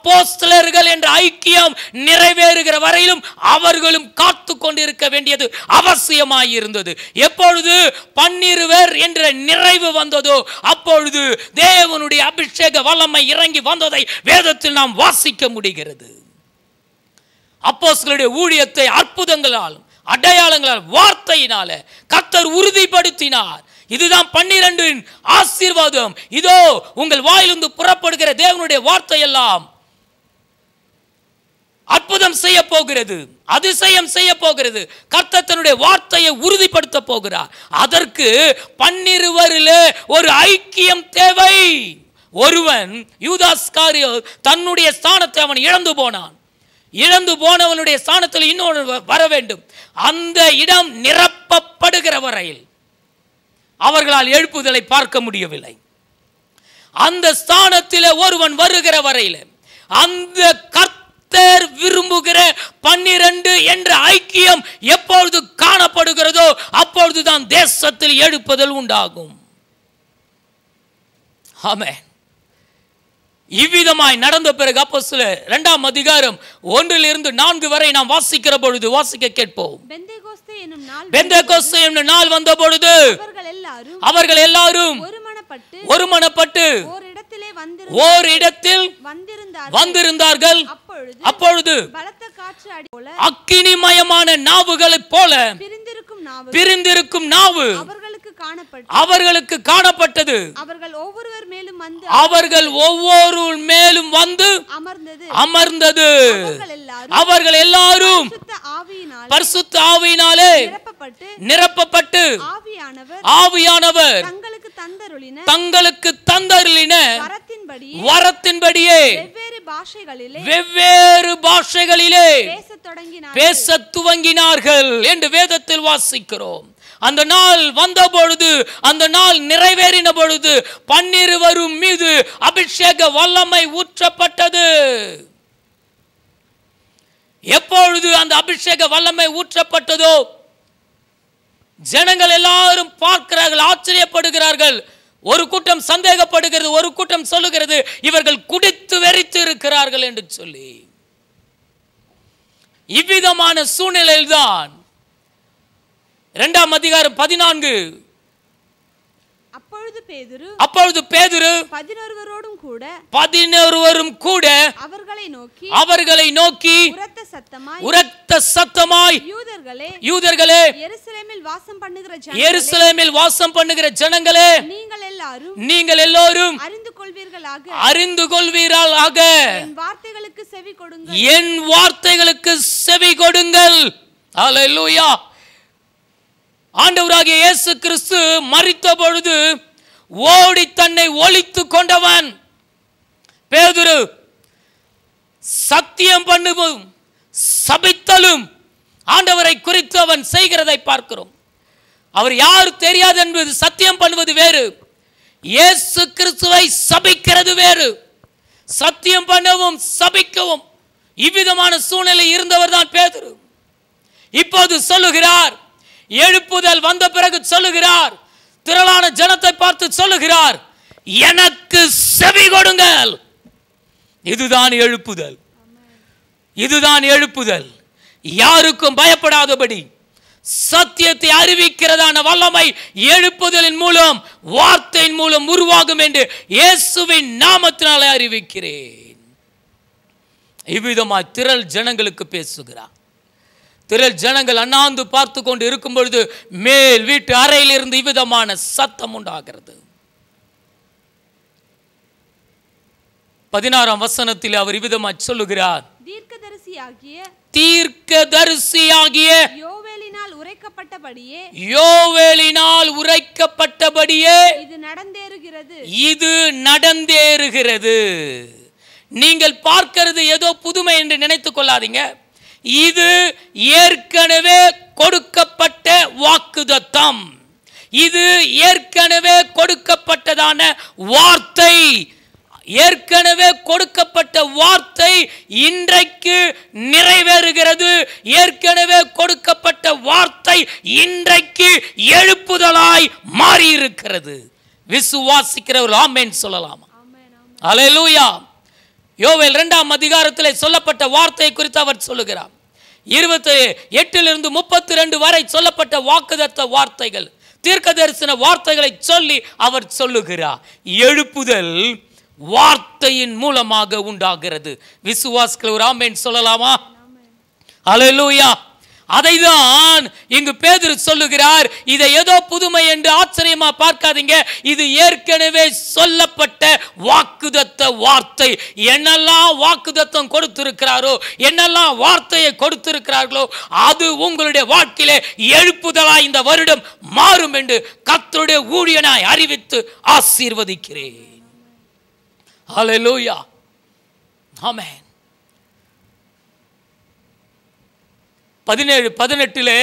அப்போஸ்தலர்கள் என்ற ஐக்கியம் நிறைவேறுகிற வரையிலும் அவர்களும் காத்து கொண்டிருக்க வேண்டியது அவசியமாயிருந்தது இருந்தது எப்பொழுது பன்னிருவர் என்ற நிறைவு வந்ததோ அப்பொழுது தேவனுடைய அபிஷேக வல்லமை இறங்கி வந்ததை வேதத்தில் நாம் வாசிக்க முடிகிறது அப்போஸ்களுடைய ஊழியத்தை அற்புதங்களாலும் அடையாளங்களால் வார்த்தையினால கத்தர் உறுதிப்படுத்தினார் இதுதான் பன்னிரண்டின் ஆசீர்வாதம் இதோ உங்கள் வாயிலிருந்து புறப்படுகிற தேவனுடைய வார்த்தை எல்லாம் அற்புதம் செய்ய போகிறது அதிசயம் செய்ய போகிறது கர்த்த தன்னுடைய வார்த்தையை உறுதிப்படுத்த போகிறார் அதற்கு பன்னிருவரிலே ஒரு ஐக்கியம் தேவை ஒருவன் யூதாஸ் காரியோ தன்னுடைய ஸ்தானத்தை அவன் இழந்து போனான் இழந்து போனவனுடைய ஸ்தானத்தில் இன்னொன்று வர வேண்டும் அந்த இடம் நிரப்பப்படுகிற வரையில் அவர்களால் எழுப்புதலை பார்க்க முடியவில்லை அந்த ஸ்தானத்தில் ஒருவன் வருகிற வரையில் அந்த கர்த்த கர்த்தர் விரும்புகிற பன்னிரண்டு என்ற ஐக்கியம் எப்பொழுது காணப்படுகிறதோ அப்பொழுதுதான் தேசத்தில் எழுப்புதல் உண்டாகும் ஆமே இவ்விதமாய் நடந்த பிறகு அப்போ சில இரண்டாம் அதிகாரம் ஒன்றிலிருந்து நான்கு வரை நாம் வாசிக்கிற பொழுது வாசிக்க கேட்போம் என்னும் நாள் வந்த பொழுது அவர்கள் எல்லாரும் ஒருமனப்பட்டு இடத்திலே ஓர் இடத்தில் வந்திருந்தார்கள் அப்பொழுது பலத்த காற்று போல அக்கினிமயமான நாவுகளைப் போல பிரிந்திருக்கும் நாவு அவர்களுக்கு காணப்பட்டது அவர்கள் ஒவ்வொருவர் மேலும் வந்து அவர்கள் ஒவ்வொரு மேலும் வந்து அமர்ந்தது அமர்ந்தது அவர்கள் எல்லாரும் பரிசுத்த ஆவியினாலே நிரப்பப்பட்டு ஆவியானவர் தங்களுக்கு தந்தருளின வரத்தின்படியே வெவ்வேறு பாஷைகளிலே பேச துவங்கினார்கள் என்று வேதத்தில் வாசி வாசிக்கிறோம் அந்த நாள் வந்த பொழுது அந்த நாள் நிறைவேறின பொழுது பன்னிருவரும் மீது அபிஷேக வல்லமை ஊற்றப்பட்டது எப்பொழுது அந்த அபிஷேக வல்லமை ஊற்றப்பட்டதோ ஜனங்கள் எல்லாரும் பார்க்கிறார்கள் ஆச்சரியப்படுகிறார்கள் ஒரு கூட்டம் சந்தேகப்படுகிறது ஒரு கூட்டம் சொல்லுகிறது இவர்கள் குடித்து வெறித்து இருக்கிறார்கள் என்று சொல்லி இவ்விதமான சூழ்நிலையில்தான் இரண்டாம் அதிகாரம் பதினான்கு அப்பொழுது பேதுரு அப்பொழுது பேதுரு பதினொருவரோடும் கூட பதினொருவரும் கூட அவர்களை நோக்கி அவர்களை நோக்கி உரத்த சத்தமாய் உரத்த சத்தமாய் யூதர்களே யூதர்களே எருசலேமில் வாசம் பண்ணுகிற ஜனங்களே எருசலேமில் வாசம் பண்ணுகிற ஜனங்களே நீங்கள் எல்லாரும் நீங்கள் எல்லாரும் அறிந்து கொள்வீர்களாக அறிந்து கொள்வீர்களாக ஆக வார்த்தைகளுக்கு செவி கொடுங்கள் என் வார்த்தைகளுக்கு செவி கொடுங்கள் ஹalleluya ஆண்டவராகிய இயேசு கிறிஸ்து மறித்த பொழுது ஓடி தன்னை ஒழித்து கொண்டவன் பேதுரு சத்தியம் பண்ணுவோம் சபித்தலும் ஆண்டவரை குறித்து அவன் செய்கிறதை பார்க்கிறோம் அவர் யார் தெரியாது என்பது சத்தியம் பண்ணுவது வேறு இயேசு கிறிஸ்துவை சபிக்கிறது வேறு சத்தியம் பண்ணவும் சபிக்கவும் இவ்விதமான சூழ்நிலை இருந்தவர் தான் பேதுரு இப்போது சொல்லுகிறார் எழுப்புதல் வந்த பிறகு சொல்லுகிறார் திரளான ஜனத்தை பார்த்து சொல்லுகிறார் எனக்கு செவி கொடுங்கள் இதுதான் எழுப்புதல் இதுதான் எழுப்புதல் யாருக்கும் பயப்படாதபடி சத்தியத்தை அறிவிக்கிறதான வல்லமை எழுப்புதலின் மூலம் வார்த்தையின் மூலம் உருவாகும் என்று இயேசுவின் நாமத்தினாலே அறிவிக்கிறேன் இவ்விதமாய் திரள் ஜனங்களுக்கு பேசுகிறார் திரள் ஜனங்கள் அண்ணாந்து பார்த்து கொண்டு இருக்கும் பொழுது மேல் வீட்டு அறையிலிருந்து இவ்விதமான சத்தம் உண்டாகிறது பதினாறாம் வசனத்தில் அவர் இவ்விதமா சொல்லுகிறார் தீர்க்க தரிசியாகிய யோவேலினால் உரைக்கப்பட்டபடியே யோவேலினால் உரைக்கப்பட்டபடியே இது நடந்தேறுகிறது இது நடந்தேறுகிறது நீங்கள் பார்க்கிறது ஏதோ புதுமை என்று நினைத்து கொள்ளாதீங்க இது ஏற்கனவே கொடுக்கப்பட்ட வாக்குதத்தம் இது ஏற்கனவே கொடுக்கப்பட்டதான வார்த்தை ஏற்கனவே கொடுக்கப்பட்ட வார்த்தை இன்றைக்கு நிறைவேறுகிறது ஏற்கனவே கொடுக்கப்பட்ட வார்த்தை இன்றைக்கு எழுப்புதலாய் மாறியிருக்கிறது ஒரு ஆமேன் சொல்லலாமா அலையலூயா யோவேல் ரெண்டாம் அதிகாரத்தில் சொல்லப்பட்ட வார்த்தை குறித்து அவர் சொல்லுகிறார் இருபத்தி எட்டிலிருந்து முப்பத்தி ரெண்டு வரை சொல்லப்பட்ட வாக்குதத்த வார்த்தைகள் தீர்க்க தரிசன வார்த்தைகளை சொல்லி அவர் சொல்லுகிறார் எழுப்புதல் வார்த்தையின் மூலமாக உண்டாகிறது விசுவாஸ்கள் ஒரு ஆமேன் சொல்லலாமா அலையலூயா அதை தான் இங்கு பேதர் சொல்லுகிறார் இதை ஏதோ புதுமை என்று ஆச்சரியமா பார்க்காதீங்க இது ஏற்கனவே சொல்லப்பட்ட வாக்குதத்த வார்த்தை என்னெல்லாம் வாக்குதத்தம் கொடுத்திருக்கிறாரோ என்னெல்லாம் வார்த்தையை கொடுத்திருக்கிறார்களோ அது உங்களுடைய வாழ்க்கையிலே எழுப்புதலா இந்த வருடம் மாறும் என்று கத்தருடைய ஊழியனாய் அறிவித்து ஆசீர்வதிக்கிறேன் Hallelujah. Amen. பதினேழு பதினெட்டிலே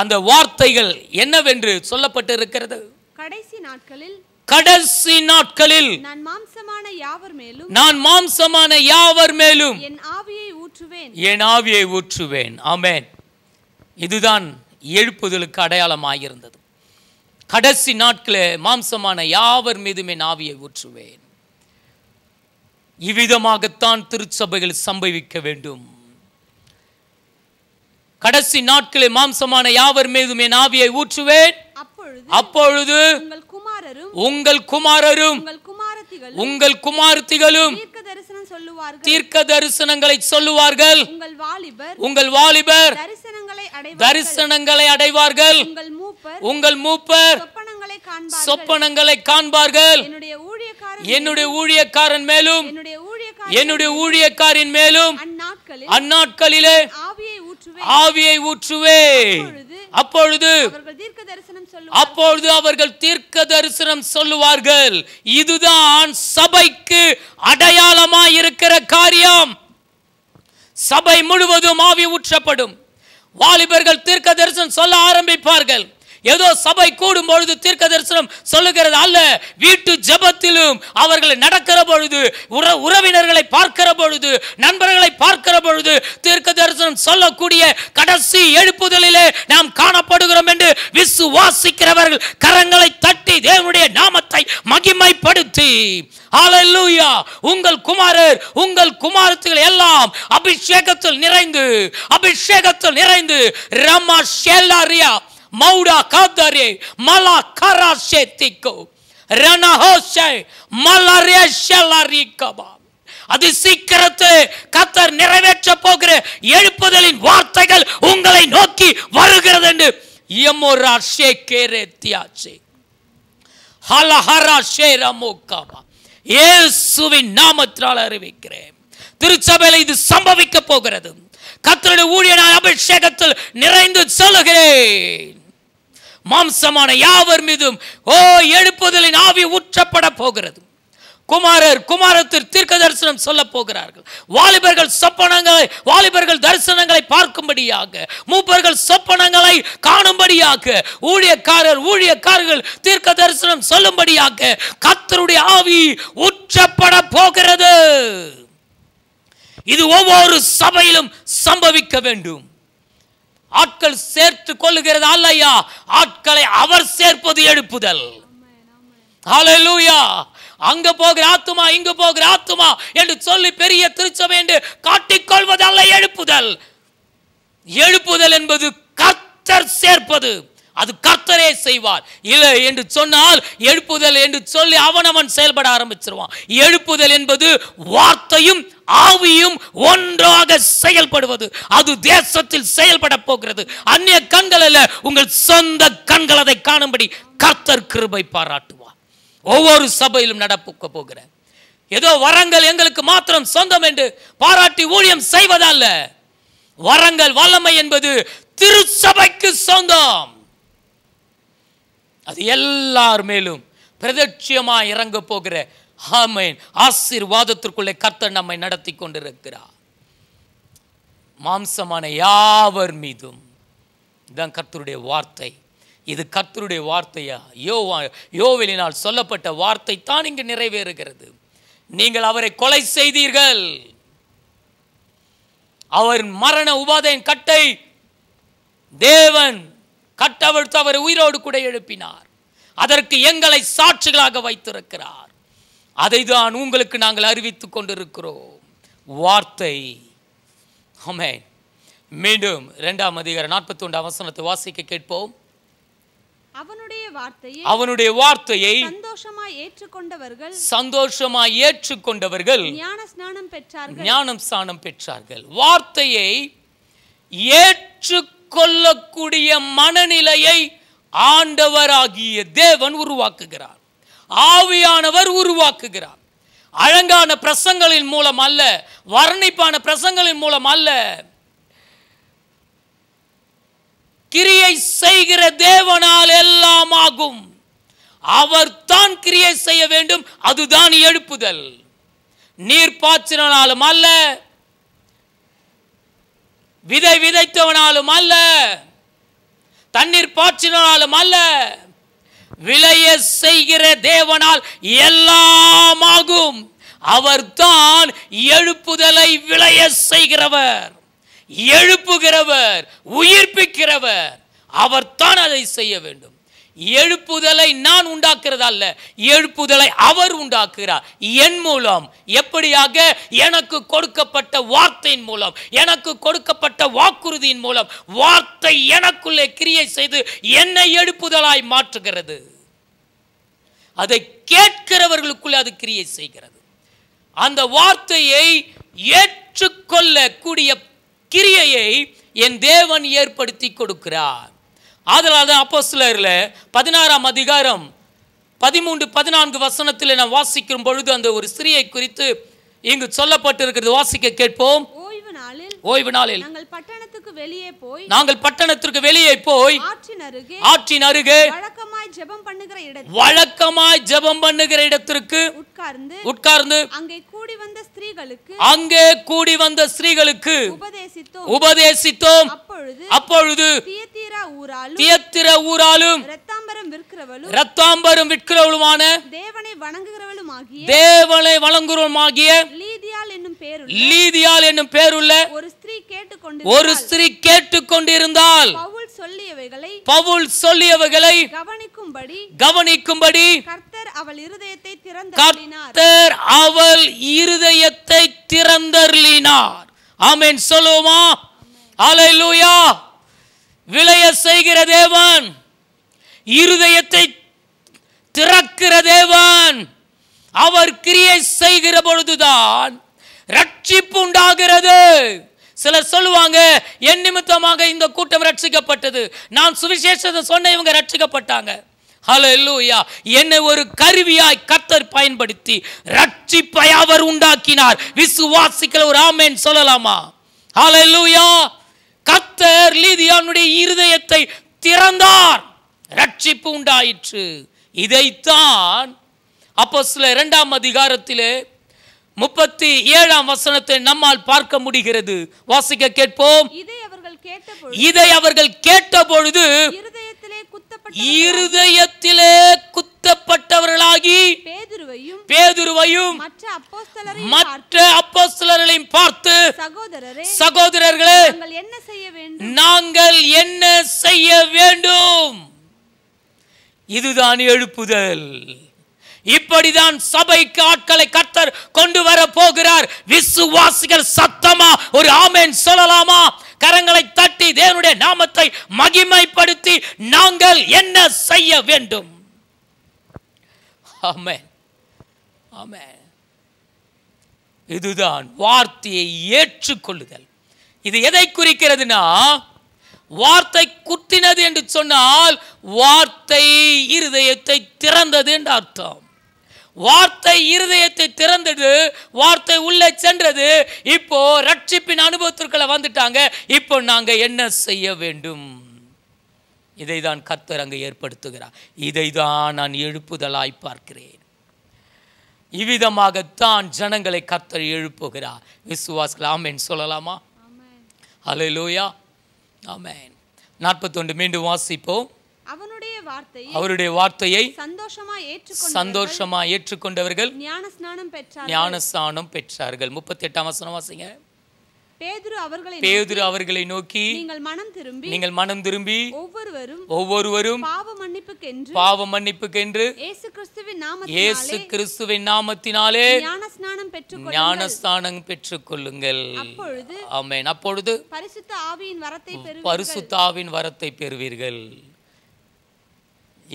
அந்த வார்த்தைகள் என்னவென்று சொல்லப்பட்டு இருக்கிறது கடைசி நாட்களில் கடைசி நாட்களில் நான் மாம்சமான யாவர் மேலும் நான் மாம்சமான யாவர் மேலும் என் ஆவியை ஊற்றுவேன் என் ஆவியை ஊற்றுவேன் ஆமேன் இதுதான் எழுப்புதலுக்கு அடையாளமாக இருந்தது கடைசி நாட்களே மாம்சமான யாவர் மீதும் என் ஆவியை ஊற்றுவேன் இவ்விதமாகத்தான் திருச்சபைகள் சம்பவிக்க வேண்டும் கடைசி நாட்களில் மாம்சமான யாவர் மீதும் என் ஆவியை ஊற்றுவேன் அப்பொழுது உங்கள் குமாரரும் உங்கள் குமார்த்திகளும் தீர்க்க தரிசனங்களை சொல்லுவார்கள் உங்கள் வாலிபர் தரிசனங்களை அடைவார்கள் உங்கள் மூப்பர் சொப்பனங்களை காண்பார்கள் என்னுடைய ஊழியக்காரன் மேலும் என்னுடைய ஊழியக்காரின் மேலும் அந்நாட்களிலே ஆவியை ஊற்றுவே அப்பொழுது அப்பொழுது அவர்கள் தீர்க்க தரிசனம் சொல்லுவார்கள் இதுதான் சபைக்கு அடையாளமாய் இருக்கிற காரியம் சபை முழுவதும் ஆவி ஊற்றப்படும் வாலிபர்கள் தீர்க்க தரிசனம் சொல்ல ஆரம்பிப்பார்கள் ஏதோ சபை கூடும் பொழுது தீர்க்க தரிசனம் சொல்லுகிறது அல்ல வீட்டு ஜபத்திலும் அவர்களை நடக்கிற பொழுது உற உறவினர்களை பார்க்கிற பொழுது நண்பர்களை பார்க்கிற பொழுது தீர்க்க தரிசனம் சொல்லக்கூடிய கடைசி எழுப்புதலிலே நாம் காணப்படுகிறோம் என்று விசுவாசிக்கிறவர்கள் கரங்களை தட்டி தேவனுடைய நாமத்தை மகிமைப்படுத்தி உங்கள் குமாரர் உங்கள் குமாரத்துகள் எல்லாம் அபிஷேகத்தில் நிறைந்து அபிஷேகத்தில் நிறைந்து ரமா ஷெல்லாரியா மௌடா காதரே மலா கரா சேத்திக்கோ ரணஹோஷை மலரே ஷலரிகபா அது சீக்கிரத்து கத்தர் நிறைவேற்ற போகிற எழுப்புதலின் வார்த்தைகள் உங்களை நோக்கி வருகிறது என்று எமோரா ஷேகேரே தியாச்சே ஹலஹரா ஷேரமோகாவா இயேசுவின் நாமத்தினால் அறிவிக்கிறேன் திருச்சபையில் இது சம்பவிக்க போகிறது கத்தருடைய ஊழியனான அபிஷேகத்தில் நிறைந்து சொல்லுகிறேன் மாம்சமான யாவர் மீதும் ஓ எழுப்புதலின் ஆவி ஊற்றப்பட போகிறது குமாரர் குமாரத்தில் தீர்க்க தரிசனம் சொல்ல போகிறார்கள் வாலிபர்கள் சொப்பனங்களை வாலிபர்கள் தரிசனங்களை பார்க்கும்படியாக மூப்பர்கள் சொப்பனங்களை காணும்படியாக ஊழியக்காரர் ஊழியக்காரர்கள் தீர்க்க தரிசனம் சொல்லும்படியாக கத்தருடைய ஆவி உற்றப்பட போகிறது இது ஒவ்வொரு சபையிலும் சம்பவிக்க வேண்டும் ஆட்கள் சேர்த்து கொள்ளுகிறது அல்லையா ஆட்களை அவர் சேர்ப்பது எழுப்புதல் அங்க போகிற ஆத்துமா இங்கு போகிற ஆத்துமா என்று சொல்லி பெரிய திருச்சபை என்று காட்டிக்கொள்வது அல்ல எழுப்புதல் எழுப்புதல் என்பது கர்த்தர் சேர்ப்பது அது கர்த்தரே செய்வார் இல்லை என்று சொன்னால் எழுப்புதல் என்று சொல்லி அவன் அவன் செயல்பட ஆரம்பிச்சிருவான் எழுப்புதல் என்பது வார்த்தையும் ஆவியும் ஒன்றாக செயல்படுவது அது தேசத்தில் செயல்பட போகிறது அந்நிய கண்களில் உங்கள் சொந்த கண்கள் அதை காணும்படி கர்த்தர் கிருபை பாராட்டுவார் ஒவ்வொரு சபையிலும் நடப்புக்க போகிற ஏதோ வரங்கள் எங்களுக்கு மாத்திரம் சொந்தம் என்று பாராட்டி ஊழியம் செய்வதல்ல வரங்கள் வல்லமை என்பது திருச்சபைக்கு சொந்தம் அது எல்லார் மேலும் பிரதட்சியமாக இறங்க போகிற ஹாமேன் ஆசீர்வாதத்திற்குள்ளே கர்த்தர் நம்மை நடத்தி கொண்டிருக்கிறார் மாம்சமான யாவர் மீதும் இதுதான் கர்த்தருடைய வார்த்தை இது கர்த்தருடைய வார்த்தையா யோவா யோவெளினால் சொல்லப்பட்ட வார்த்தை தான் இங்கு நிறைவேறுகிறது நீங்கள் அவரை கொலை செய்தீர்கள் அவர் மரண உபாதையின் கட்டை தேவன் கட்டவழ்த்து அவரை உயிரோடு கூட எழுப்பினார் அதற்கு எங்களை சாட்சிகளாக வைத்திருக்கிறார் அதை தான் உங்களுக்கு நாங்கள் அறிவித்து கொண்டிருக்கிறோம் வார்த்தை மீண்டும் இரண்டாம் அதிகார நாற்பத்தி ஒன்று அவசனத்தை வாசிக்க கேட்போம் அவனுடைய வார்த்தையை அவனுடைய வார்த்தையை சந்தோஷமாய் ஏற்றுக்கொண்டவர்கள் சந்தோஷமாய் ஏற்றுக்கொண்டவர்கள் ஞான ஸ்நானம் பெற்றார்கள் ஞானம் ஸ்நானம் பெற்றார்கள் வார்த்தையை ஏற்றுக்கொள்ளக்கூடிய மனநிலையை ஆண்டவராகிய தேவன் உருவாக்குகிறார் ஆவியானவர் உருவாக்குகிறார் அழங்கான பிரசங்களின் மூலம் அல்ல வர்ணிப்பான பிரசங்களின் மூலம் அல்ல கிரியை செய்கிற தேவனால் எல்லாம் ஆகும் அவர் தான் கிரியை செய்ய வேண்டும் அதுதான் எழுப்புதல் நீர் பாய்ச்சினாலும் அல்ல விதை விதைத்தவனாலும் அல்ல தண்ணீர் பாய்ச்சினாலும் அல்ல விளைய செய்கிற தேவனால் எல்லாமாகும் அவர்தான் எழுப்புதலை விளைய செய்கிறவர் எழுப்புகிறவர் உயிர்ப்பிக்கிறவர் அவர்தான் அதை செய்ய வேண்டும் எழுப்புதலை நான் உண்டாக்குறதா அல்ல எழுப்புதலை அவர் உண்டாக்குகிறார் என் மூலம் எப்படியாக எனக்கு கொடுக்கப்பட்ட வார்த்தையின் மூலம் எனக்கு கொடுக்கப்பட்ட வாக்குறுதியின் மூலம் வார்த்தை எனக்குள்ளே கிரியை செய்து என்னை எழுப்புதலாய் மாற்றுகிறது அதை கேட்கிறவர்களுக்குள்ளே அது கிரியை செய்கிறது அந்த வார்த்தையை ஏற்றுக்கொள்ளக்கூடிய கிரியையை என் தேவன் ஏற்படுத்தி கொடுக்கிறார் அதனால தான் அப்போ சிலரில் பதினாறாம் அதிகாரம் பதிமூன்று பதினான்கு வசனத்தில் நான் வாசிக்கும் பொழுது அந்த ஒரு சிறியை குறித்து இங்கு சொல்லப்பட்டிருக்கிறது வாசிக்க கேட்போம் ஓய்வு நாளில் நாங்கள் பட்டணத்துக்கு வெளியே போய் நாங்கள் பட்டணத்திற்கு வெளியே போய் ஆற்றின் அருகே ஆற்றின் அருகே வழக்கமாய் ஜெபம் பண்ணுகிற வழக்கமாய் ஜெபம் பண்ணுகிற இடத்திற்கு உட்கார்ந்து உட்கார்ந்து அங்கே கூடி வந்த ஸ்திரீகளுக்கு அங்கே கூடி வந்த ஸ்திரீகளுக்கு உபதேசித்தோம் உபதேசித்தோம் அப்பொழுது தியத்திரா ஊராலும் தியத்திரா ஊராலும் ரத்தாம்பரம் விற்கிறவளும் விற்கிறவளுமான தேவனை வணங்குகிறவளும் ஆகிய தேவனை வணங்குறவளும் ஆகிய லீதியால் என்னும் பேருள்ள லீதியால் என்னும் பேருள்ள ஒரு ஸ்திரீ கேட்டுக்கொண்டு ஒரு ஸ்திரீ கேட்டுக்கொண்டிருந்தால் பவுல் சொல்லியவைகளை பவுல் சொல்லியவைகளை கவனிக்கும்படி கவனிக்கும்படி கர்த்தர் அவள் இருதயத்தை திறந்தருளினார் கர்த்தர் அவள் இருதயத்தை திறந்தருளினார் ஆமென் சொல்லுவோமா ஹalleluya விளைய செய்கிற தேவன் இருதயத்தை திறக்கிற தேவன் அவர் கிரியை செய்கிற பொழுதுதான் ரட்சிப்பு உண்டாகிறது சிலர் சொல்லுவாங்க என் நிமித்தமாக இந்த கூட்டம் ரட்சிக்கப்பட்டது நான் சுவிசேஷத்தை சொன்ன இவங்க ரட்சிக்கப்பட்டாங்க ஹலோ இல்லையா என்னை ஒரு கருவியாய் கத்தர் பயன்படுத்தி ரட்சிப்பை அவர் உண்டாக்கினார் விசுவாசிக்கிற ஒரு ஆமேன் சொல்லலாமா ஹலோ இல்லையா கத்தர் லீதியானுடைய இருதயத்தை திறந்தார் ரட்சிப்பு உண்டாயிற்று இதைத்தான் அப்போ சில இரண்டாம் அதிகாரத்திலே முப்பத்தி ஏழாம் வசனத்தை நம்மால் பார்க்க முடிகிறது வாசிக்க கேட்போம் இதை அவர்கள் கேட்ட பொழுது இருதயத்திலே குத்தப்பட்டவர்களாகி பேதுருவையும் மற்ற அப்போஸ்தலர்களையும் பார்த்து சகோதரர்களே நாங்கள் என்ன செய்ய வேண்டும் இதுதான் எழுப்புதல் இப்படிதான் சபைக்கு ஆட்களை கத்தர் கொண்டு வர போகிறார் விசுவாசிகள் சத்தமா ஒரு ஆமேன் சொல்லலாமா கரங்களை தட்டி தேவனுடைய நாமத்தை மகிமைப்படுத்தி நாங்கள் என்ன செய்ய வேண்டும் இதுதான் வார்த்தையை ஏற்றுக்கொள்ளுதல் இது எதை குறிக்கிறதுனா வார்த்தை குத்தினது என்று சொன்னால் வார்த்தை இருதயத்தை திறந்தது என்று அர்த்தம் வார்த்தை இருதயத்தை திறந்தது வார்த்தை உள்ளே சென்றது இப்போ ரட்சிப்பின் அனுபவத்திற்குள்ள வந்துட்டாங்க இப்போ நாங்கள் என்ன செய்ய வேண்டும் இதை தான் கர்த்தர் அங்கு ஏற்படுத்துகிறார் இதை தான் நான் எழுப்புதலாய் பார்க்கிறேன் இவ்விதமாகத்தான் ஜனங்களை கர்த்தர் எழுப்புகிறார் விசுவாஸ்கள் ஆமேன் சொல்லலாமா ஹலோ லூயா ஆமேன் நாற்பத்தொன்று மீண்டும் வாசிப்போம் அவனுடைய வார்த்தையை அவருடைய வார்த்தையை சந்தோஷமா ஏற்றுக்கொண்டு சந்தோஷமா ஏற்றுக்கொண்டவர்கள் ஞானஸ்நானம் பெற்றார்கள் ஞானஸ்நானம் பெற்றார்கள் 38ஆம் வசனம் வாசிங்க பேதுரு அவர்களை பேதுரு அவர்களை நோக்கி நீங்கள் மனம் திரும்பி நீங்கள் மனம் திரும்பி ஒவ்வொருவரும் ஒவ்வொருவரும் பாவ மன்னிப்புக்கென்று பாவ மன்னிப்புக்கென்று இயேசு கிறிஸ்துவின் நாமத்தினாலே இயேசு கிறிஸ்துவின் நாமத்தினாலே ஞானஸ்நானம் பெற்றுக்கொள்ளுங்கள் ஞானஸ்நானம் கொள்ளுங்கள் அப்பொழுது ஆமென் அப்பொழுது பரிசுத்த ஆவியின் வரத்தை பெறுவீர்கள் பரிசுத்த ஆவியின் வரத்தை பெறுவீர்கள்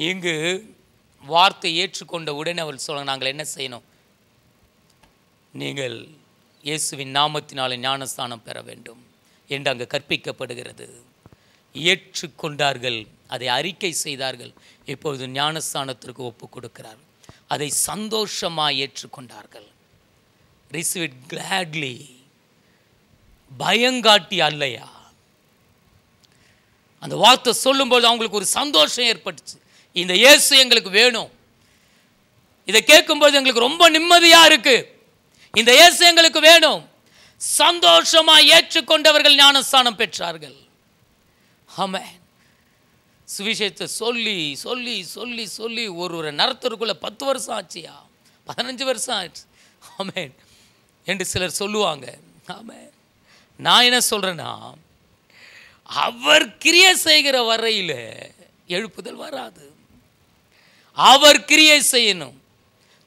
இங்கு வார்த்தை ஏற்றுக்கொண்ட உடனே அவள் சொல்ல நாங்கள் என்ன செய்யணும் நீங்கள் இயேசுவின் நாமத்தினாலே ஞானஸ்தானம் பெற வேண்டும் என்று அங்கு கற்பிக்கப்படுகிறது ஏற்றுக்கொண்டார்கள் அதை அறிக்கை செய்தார்கள் இப்பொழுது ஞானஸ்தானத்திற்கு ஒப்பு கொடுக்கிறார் அதை சந்தோஷமாக ஏற்றுக்கொண்டார்கள் ரிசீவ் இட் கிளாட்லி பயங்காட்டி அல்லையா அந்த வார்த்தை சொல்லும்போது அவங்களுக்கு ஒரு சந்தோஷம் ஏற்பட்டுச்சு இந்த இயேசு எங்களுக்கு வேணும் இதை கேட்கும்போது எங்களுக்கு ரொம்ப நிம்மதியாக இருக்குது இந்த இயேசு எங்களுக்கு வேணும் சந்தோஷமாக ஏற்றுக்கொண்டவர்கள் ஞானஸ்தானம் பெற்றார்கள் ஆமாம் சுவிசேஷத்தை சொல்லி சொல்லி சொல்லி சொல்லி ஒரு ஒரு நரத்தருக்குள்ளே பத்து வருஷம் ஆச்சியா பதினஞ்சு வருஷம் ஆச்சு ஆமேன் என்று சிலர் சொல்லுவாங்க ஆமேன் நான் என்ன சொல்கிறேன்னா அவர் கிரிய செய்கிற வரையில் எழுப்புதல் வராது அவர் கிரியை செய்யணும்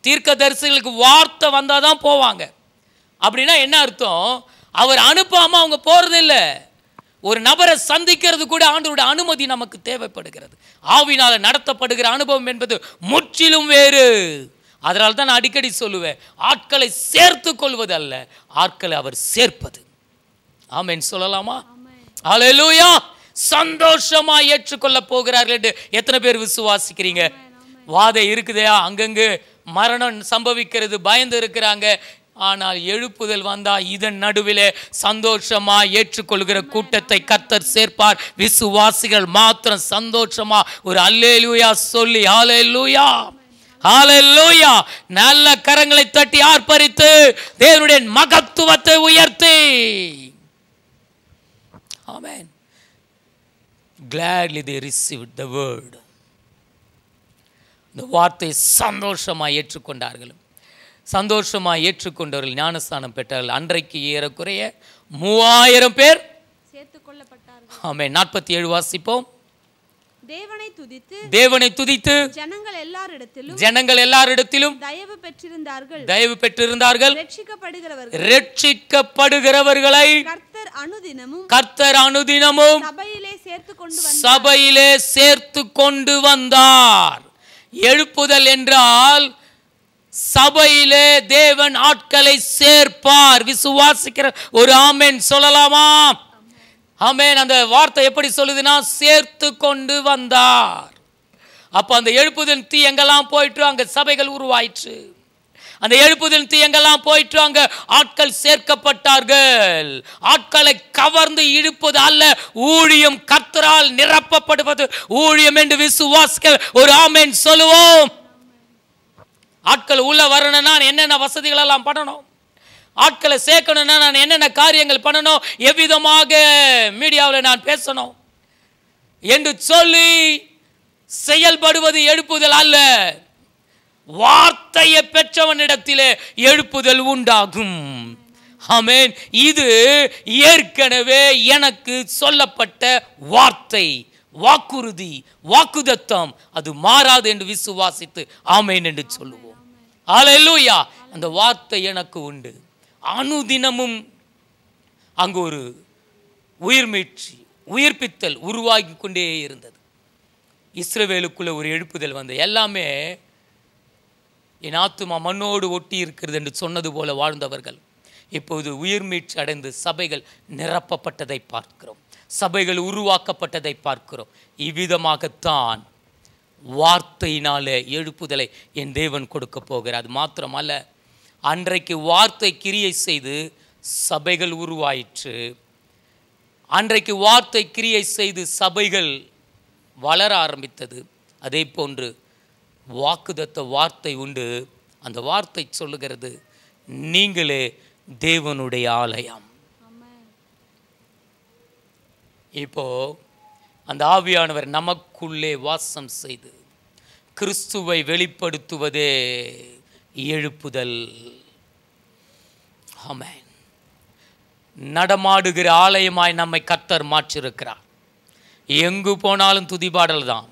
தீர்க்க தரிசிகளுக்கு வார்த்தை வந்தால் தான் போவாங்க அப்படின்னா என்ன அர்த்தம் அவர் அனுப்பாமல் அவங்க போகிறதில்லை ஒரு நபரை சந்திக்கிறது கூட ஆண்டோட அனுமதி நமக்கு தேவைப்படுகிறது ஆவினால் நடத்தப்படுகிற அனுபவம் என்பது முற்றிலும் வேறு அதனால் தான் நான் அடிக்கடி சொல்லுவேன் ஆட்களை சேர்த்து கொள்வது அல்ல ஆட்களை அவர் சேர்ப்பது ஆமேன் சொல்லலாமா அலையா சந்தோஷமாக ஏற்றுக்கொள்ள போகிறார்கள் என்று எத்தனை பேர் விசுவாசிக்கிறீங்க வாதை இருக்குதையா அங்கங்கு மரணம் சம்பவிக்கிறது பயந்து இருக்கிறாங்க ஆனால் எழுப்புதல் வந்தால் இதன் நடுவிலே சந்தோஷமா ஏற்றுக்கொள்கிற கூட்டத்தை கத்தர் சேர்ப்பார் விசுவாசிகள் மாத்திரம் சந்தோஷமா ஒரு லூயா சொல்லி லூயா ஆலே லூயா நல்ல கரங்களை தட்டி ஆர்ப்பரித்து தேவனுடைய மகத்துவத்தை உயர்த்தி ஆமேன் gladly they receive the word இந்த வார்த்தை சந்தோஷமாக ஏற்றுக்கொண்டார்களும் சந்தோஷமாக ஏற்றுக்கொண்டவர்கள் ஞானஸ்தானம் பெற்றார்கள் அன்றைக்கு ஏறக்குறைய மூவாயிரம் பேர் ஆமே நாற்பத்தி ஏழு வாசிப்போம் தேவனை துதித்து தேவனை துதித்து ஜனங்கள் எல்லாரிடத்திலும் ஜனங்கள் எல்லாரிடத்திலும் தயவு பெற்றிருந்தார்கள் தயவு பெற்றிருந்தார்கள் ரட்சிக்கப்படுகிறவர்களை கர்த்தர் அனுதினமும் கர்த்தர் அனுதினமும் சபையிலே சேர்த்து கொண்டு சபையிலே சேர்த்து கொண்டு வந்தார் எழுப்புதல் என்றால் சபையிலே தேவன் ஆட்களை சேர்ப்பார் விசுவாசிக்கிற ஒரு ஆமேன் சொல்லலாமா ஆமேன் அந்த வார்த்தை எப்படி சொல்லுதுன்னா சேர்த்து கொண்டு வந்தார் அப்போ அந்த எழுப்புதல் தீ எங்கெல்லாம் போயிட்டு அங்கே சபைகள் உருவாயிற்று அந்த எழுப்புதல் தீயங்கள்லாம் எங்கெல்லாம் போயிட்டு அங்க ஆட்கள் சேர்க்கப்பட்டார்கள் ஆட்களை கவர்ந்து இழுப்பது அல்ல ஊழியம் கத்தரால் நிரப்பப்படுவது ஊழியம் என்று விசுவாசிகள் ஒரு ஆமேன் சொல்லுவோம் ஆட்கள் உள்ள வரணும்னா என்னென்ன வசதிகள் எல்லாம் பண்ணணும் ஆட்களை சேர்க்கணும்னா நான் என்னென்ன காரியங்கள் பண்ணணும் எவ்விதமாக மீடியாவில் நான் பேசணும் என்று சொல்லி செயல்படுவது எழுப்புதல் அல்ல வார்த்தையை பெற்றவனிடத்திலே எழுப்புதல் உண்டாகும் ஆமேன் இது ஏற்கனவே எனக்கு சொல்லப்பட்ட வார்த்தை வாக்குறுதி வாக்குதத்தம் அது மாறாது என்று விசுவாசித்து ஆமேன் என்று சொல்லுவோம் ஆலையிலூயா அந்த வார்த்தை எனக்கு உண்டு அணுதினமும் அங்கு ஒரு உயிர் மீட்சி உயிர்ப்பித்தல் உருவாகி கொண்டே இருந்தது இஸ்ரவேலுக்குள்ளே ஒரு எழுப்புதல் வந்தது எல்லாமே என் ஆத்துமா மண்ணோடு ஒட்டி இருக்கிறது என்று சொன்னது போல வாழ்ந்தவர்கள் இப்போது உயிர் மீட்சி அடைந்து சபைகள் நிரப்பப்பட்டதை பார்க்கிறோம் சபைகள் உருவாக்கப்பட்டதை பார்க்கிறோம் இவ்விதமாகத்தான் வார்த்தையினாலே எழுப்புதலை என் தேவன் கொடுக்க போகிறார் மாத்திரமல்ல அன்றைக்கு வார்த்தை கிரியை செய்து சபைகள் உருவாயிற்று அன்றைக்கு வார்த்தை கிரியை செய்து சபைகள் வளர ஆரம்பித்தது அதே போன்று வாக்குதத்த வார்த்தை உண்டு அந்த வார்த்தை சொல்லுகிறது நீங்களே தேவனுடைய ஆலயம் இப்போ அந்த ஆவியானவர் நமக்குள்ளே வாசம் செய்து கிறிஸ்துவை வெளிப்படுத்துவதே எழுப்புதல் ஆமேன் நடமாடுகிற ஆலயமாய் நம்மை கத்தர் மாற்றிருக்கிறார் எங்கு போனாலும் துதிபாடல் தான்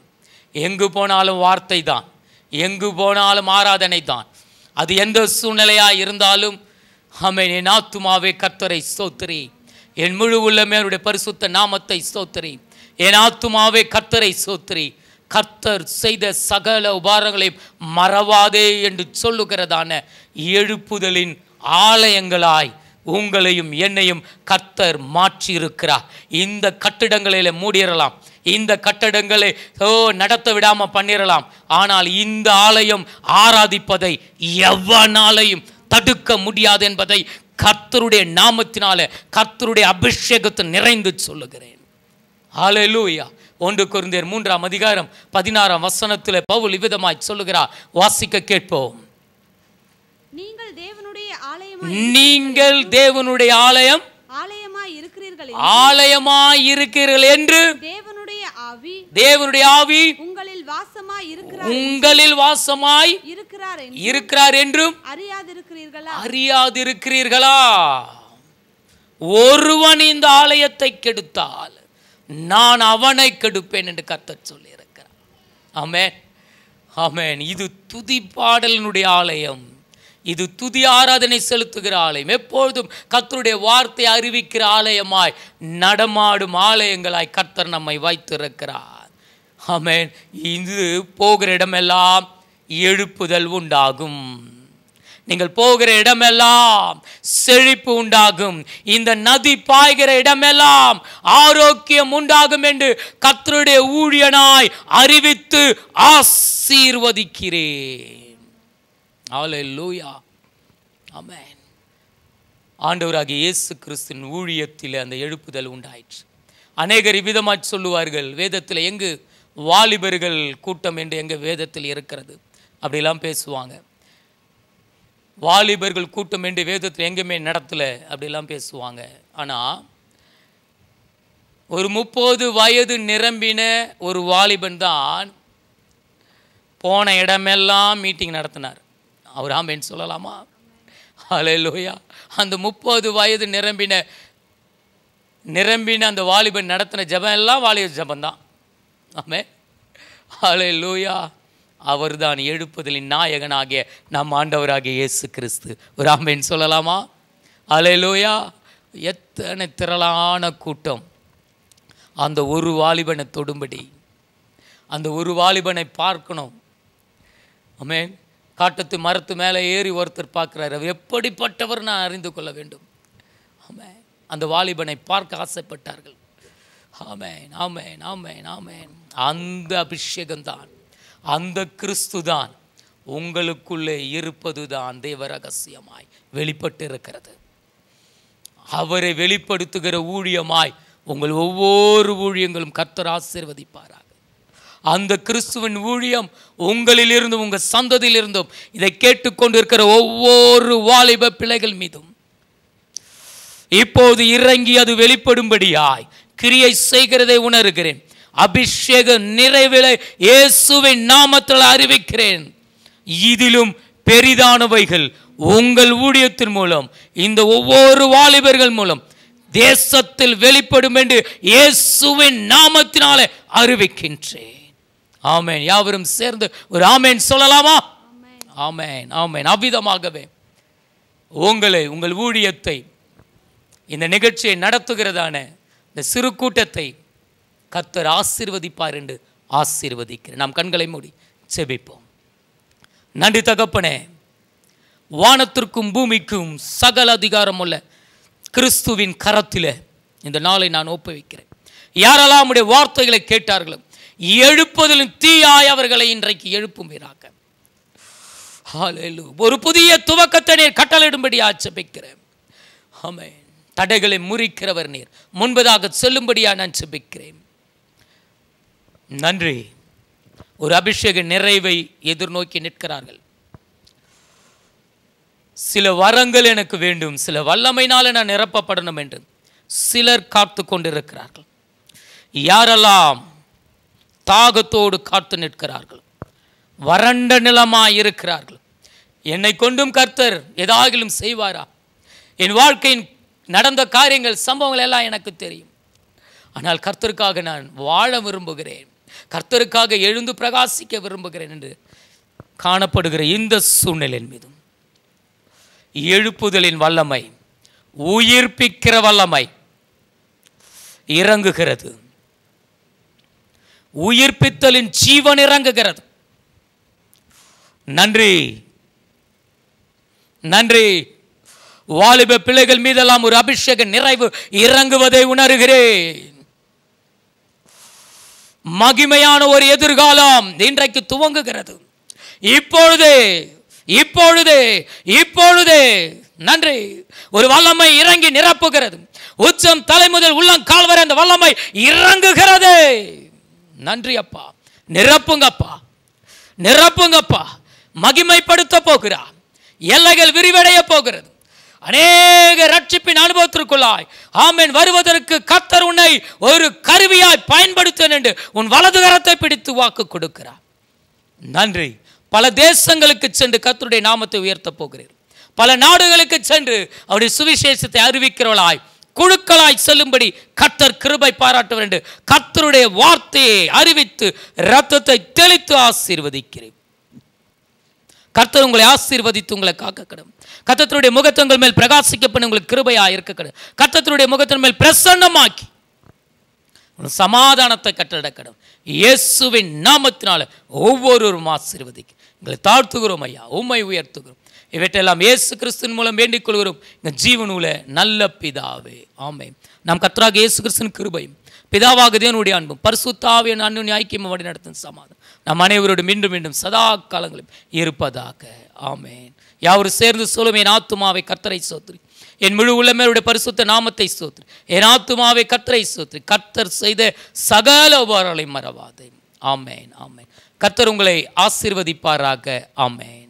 எங்கு போனாலும் வார்த்தை தான் எங்கு போனாலும் ஆராதனை தான் அது எந்த சூழ்நிலையாக இருந்தாலும் ஆமேன் என் ஆத்துமாவே கர்த்தரை ஸ்தோத்திரி என் முழு உள்ளமே அவருடைய பரிசுத்த நாமத்தை ஸ்தோத்திரி என் ஆத்துமாவே கர்த்தரை ஸ்தோத்திரி கர்த்தர் செய்த சகல உபாரங்களை மறவாதே என்று சொல்லுகிறதான எழுப்புதலின் ஆலயங்களாய் உங்களையும் என்னையும் கர்த்தர் மாற்றியிருக்கிறார் இந்த கட்டிடங்களில் மூடிடலாம் இந்த கட்டடங்களை ஓ நடத்த விடாமல் பண்ணிடலாம் ஆனால் இந்த ஆலயம் ஆராதிப்பதை எவ்வனாலையும் தடுக்க முடியாது என்பதை கர்த்தருடைய நாமத்தினால கர்த்தருடைய அபிஷேகத்தை நிறைந்து சொல்லுகிறேன் ஆலையிலூயா ஒன்று குருந்தேர் மூன்றாம் அதிகாரம் பதினாறாம் வசனத்தில் பவுல் இவ்விதமாய் சொல்லுகிறார் வாசிக்க கேட்போம் நீங்கள் தேவனுடைய ஆலயம் நீங்கள் தேவனுடைய ஆலயம் ஆலயமாய் இருக்கிறீர்கள் என்று தேவனுடைய ஆவி உங்களில் வாசமாய் இருக்கிறார் உங்களில் வாசமாய் இருக்கிறார் இருக்கிறார் என்றும் அறியாதிருக்கிறீர்களா அறியாதிருக்கிறீர்களா ஒருவன் இந்த ஆலயத்தை கெடுத்தால் நான் அவனை கெடுப்பேன் என்று கர்த்தர் சொல்லியிருக்கிறார் ஆமேன் ஆமேன் இது துதி பாடலினுடைய ஆலயம் இது துதி ஆராதனை செலுத்துகிற ஆலயம் எப்பொழுதும் கத்தருடைய வார்த்தை அறிவிக்கிற ஆலயமாய் நடமாடும் ஆலயங்களாய் கத்தர் நம்மை வைத்திருக்கிறார் ஆமேன் இது போகிற இடமெல்லாம் எழுப்புதல் உண்டாகும் நீங்கள் போகிற இடமெல்லாம் செழிப்பு உண்டாகும் இந்த நதி பாய்கிற இடமெல்லாம் ஆரோக்கியம் உண்டாகும் என்று கத்தருடைய ஊழியனாய் அறிவித்து ஆசீர்வதிக்கிறேன் ஆலை லூயா ஆண்டவராகிய இயேசு கிறிஸ்தின் ஊழியத்தில் அந்த எழுப்புதல் உண்டாயிற்று அநேகர் விதமாக சொல்லுவார்கள் வேதத்தில் எங்கு வாலிபர்கள் கூட்டம் என்று எங்கள் வேதத்தில் இருக்கிறது அப்படிலாம் பேசுவாங்க வாலிபர்கள் கூட்டம் என்று வேதத்தில் எங்கேயுமே நடத்தலை அப்படிலாம் பேசுவாங்க ஆனால் ஒரு முப்பது வயது நிரம்பின ஒரு வாலிபன் தான் போன இடமெல்லாம் மீட்டிங் நடத்தினார் அவர் ஆமேன்னு சொல்லலாமா அலையலோயா அந்த முப்பது வயது நிரம்பின நிரம்பின அந்த வாலிபன் நடத்தின ஜபம் எல்லாம் வாலிப ஜபந்தான் ஆமே அலை லூயா அவர் தான் எழுப்புதலின் நாயகனாகிய நம் ஆண்டவராகிய இயேசு கிறிஸ்து ஒரு ஆம்பேன்னு சொல்லலாமா அலை லூயா எத்தனை திரளான கூட்டம் அந்த ஒரு வாலிபனை தொடும்படி அந்த ஒரு வாலிபனை பார்க்கணும் ஆமேன் காட்டத்து மரத்து மேலே ஏறி ஒருத்தர் பார்க்குறாரு அவர் எப்படிப்பட்டவர் நான் அறிந்து கொள்ள வேண்டும் ஆமே அந்த வாலிபனை பார்க்க ஆசைப்பட்டார்கள் ஆமே நாமே நாமே நாமே அந்த அபிஷேகம்தான் அந்த கிறிஸ்து தான் உங்களுக்குள்ளே இருப்பது தான் தெய்வ ரகசியமாய் வெளிப்பட்டு இருக்கிறது அவரை வெளிப்படுத்துகிற ஊழியமாய் உங்கள் ஒவ்வொரு ஊழியங்களும் கர்த்தர் ஆசீர்வதிப்பாரா அந்த கிறிஸ்துவின் ஊழியம் உங்களிலிருந்தும் உங்கள் சந்ததியிலிருந்தும் இதை கேட்டுக்கொண்டு இருக்கிற ஒவ்வொரு வாலிப பிள்ளைகள் மீதும் இப்போது இறங்கி அது வெளிப்படும்படியாய் கிரியை செய்கிறதை உணர்கிறேன் அபிஷேக நிறைவிலை இயேசுவின் நாமத்தில் அறிவிக்கிறேன் இதிலும் பெரிதானவைகள் உங்கள் ஊழியத்தின் மூலம் இந்த ஒவ்வொரு வாலிபர்கள் மூலம் தேசத்தில் வெளிப்படும் என்று இயேசுவின் நாமத்தினாலே அறிவிக்கின்றேன் ஆமேன் யாவரும் சேர்ந்து ஒரு ஆமேன் சொல்லலாமா ஆமேன் ஆமேன் அவ்விதமாகவே உங்களை உங்கள் ஊழியத்தை இந்த நிகழ்ச்சியை நடத்துகிறதான இந்த சிறு கூட்டத்தை கத்தர் ஆசிர்வதிப்பார் என்று ஆசீர்வதிக்கிறேன் நாம் கண்களை மூடி செபிப்போம் நன்றி தகப்பனே வானத்திற்கும் பூமிக்கும் சகல அதிகாரம் உள்ள கிறிஸ்துவின் கரத்தில் இந்த நாளை நான் ஒப்புவிக்கிறேன் யாரெல்லாம் உடைய வார்த்தைகளை கேட்டார்களும் எழுப்புதலும் தீயாய் அவர்களை இன்றைக்கு எழுப்பும் வீராக ஒரு புதிய துவக்கத்தை நீர் கட்டளிடும்படி ஆட்சபிக்கிறேன் தடைகளை முறிக்கிறவர் நீர் முன்பதாக சொல்லும்படியா நான் செபிக்கிறேன் நன்றி ஒரு அபிஷேக நிறைவை எதிர்நோக்கி நிற்கிறார்கள் சில வரங்கள் எனக்கு வேண்டும் சில வல்லமைனால் நான் நிரப்பப்படணும் என்று சிலர் காத்து கொண்டிருக்கிறார்கள் யாரெல்லாம் தாகத்தோடு காத்து நிற்கிறார்கள் வறண்ட நிலமாக இருக்கிறார்கள் என்னை கொண்டும் கர்த்தர் எதாகிலும் செய்வாரா என் வாழ்க்கையின் நடந்த காரியங்கள் சம்பவங்கள் எல்லாம் எனக்கு தெரியும் ஆனால் கர்த்தருக்காக நான் வாழ விரும்புகிறேன் கர்த்தருக்காக எழுந்து பிரகாசிக்க விரும்புகிறேன் என்று காணப்படுகிற இந்த சூழ்நிலையின் மீதும் எழுப்புதலின் வல்லமை உயிர்ப்பிக்கிற வல்லமை இறங்குகிறது உயிர்ப்பித்தலின் ஜீவன் இறங்குகிறது நன்றி நன்றி வாலிப பிள்ளைகள் மீதெல்லாம் ஒரு அபிஷேக நிறைவு இறங்குவதை உணர்கிறேன் மகிமையான ஒரு எதிர்காலம் இன்றைக்கு துவங்குகிறது இப்பொழுதே இப்பொழுதே இப்பொழுதே நன்றி ஒரு வல்லமை இறங்கி நிரப்புகிறது உச்சம் தலைமுதல் உள்ளம் கால்வரை அந்த வல்லமை இறங்குகிறது நன்றி அப்பா நிரப்புங்கப்பா நிரப்புங்கப்பா மகிமைப்படுத்த போகிறா எல்லைகள் விரிவடைய போகிறது அநேக ரட்சிப்பின் அனுபவத்திற்குள்ளாய் ஆமேன் வருவதற்கு கத்தர் உன்னை ஒரு கருவியாய் பயன்படுத்தேன் என்று உன் வலது கரத்தை பிடித்து வாக்கு கொடுக்கிறார் நன்றி பல தேசங்களுக்கு சென்று கத்தருடைய நாமத்தை உயர்த்த போகிறீர் பல நாடுகளுக்கு சென்று அவருடைய சுவிசேஷத்தை அறிவிக்கிறவளாய் குழுக்களாய் செல்லும்படி கத்தர் கிருபை பாராட்ட வேண்டும் கத்தருடைய வார்த்தையை அறிவித்து ரத்தத்தை தெளித்து ஆசீர்வதிக்கிறேன் கர்த்தர் உங்களை ஆசீர்வதித்து உங்களை காக்க கடும் கத்தத்தினுடைய முகத்தங்கள் மேல் பிரகாசிக்க உங்களுக்கு கிருபையா இருக்க கடும் கத்தத்தினுடைய முகத்தின் மேல் பிரசன்னமாக்கி சமாதானத்தை கட்டடக்கடும் இயேசுவின் நாமத்தினால ஒவ்வொருவரும் ஆசீர்வதிக்கு எங்களை தாழ்த்துகிறோம் ஐயா உண்மை உயர்த்துகிறோம் இவற்றையெல்லாம் இயேசு கிறிஸ்தின் மூலம் வேண்டிக் கொள்கிறோம் இந்த ஜீவனூல நல்ல பிதாவே ஆமை நாம் கத்ராக இயேசு கிறிஸ்தின் கிருபையும் பிதாவாக தேவனுடைய அன்பும் பரிசுத்தாவிய அன்பு ஐக்கியம் வழி நடத்தும் சமாதம் நம் அனைவரோடு மீண்டும் மீண்டும் சதா காலங்களும் இருப்பதாக ஆமேன் யாவரும் சேர்ந்து சொல்லும் என் ஆத்துமாவை கத்தரை சோத்ரி என் முழு உள்ளமேருடைய பரிசுத்த நாமத்தை சோத்ரி என் ஆத்துமாவை கத்தரை சோத்ரி கத்தர் செய்த சகல உபாரங்களை மறவாதே ஆமேன் ஆமேன் கத்தர் உங்களை ஆசீர்வதிப்பாராக ஆமேன்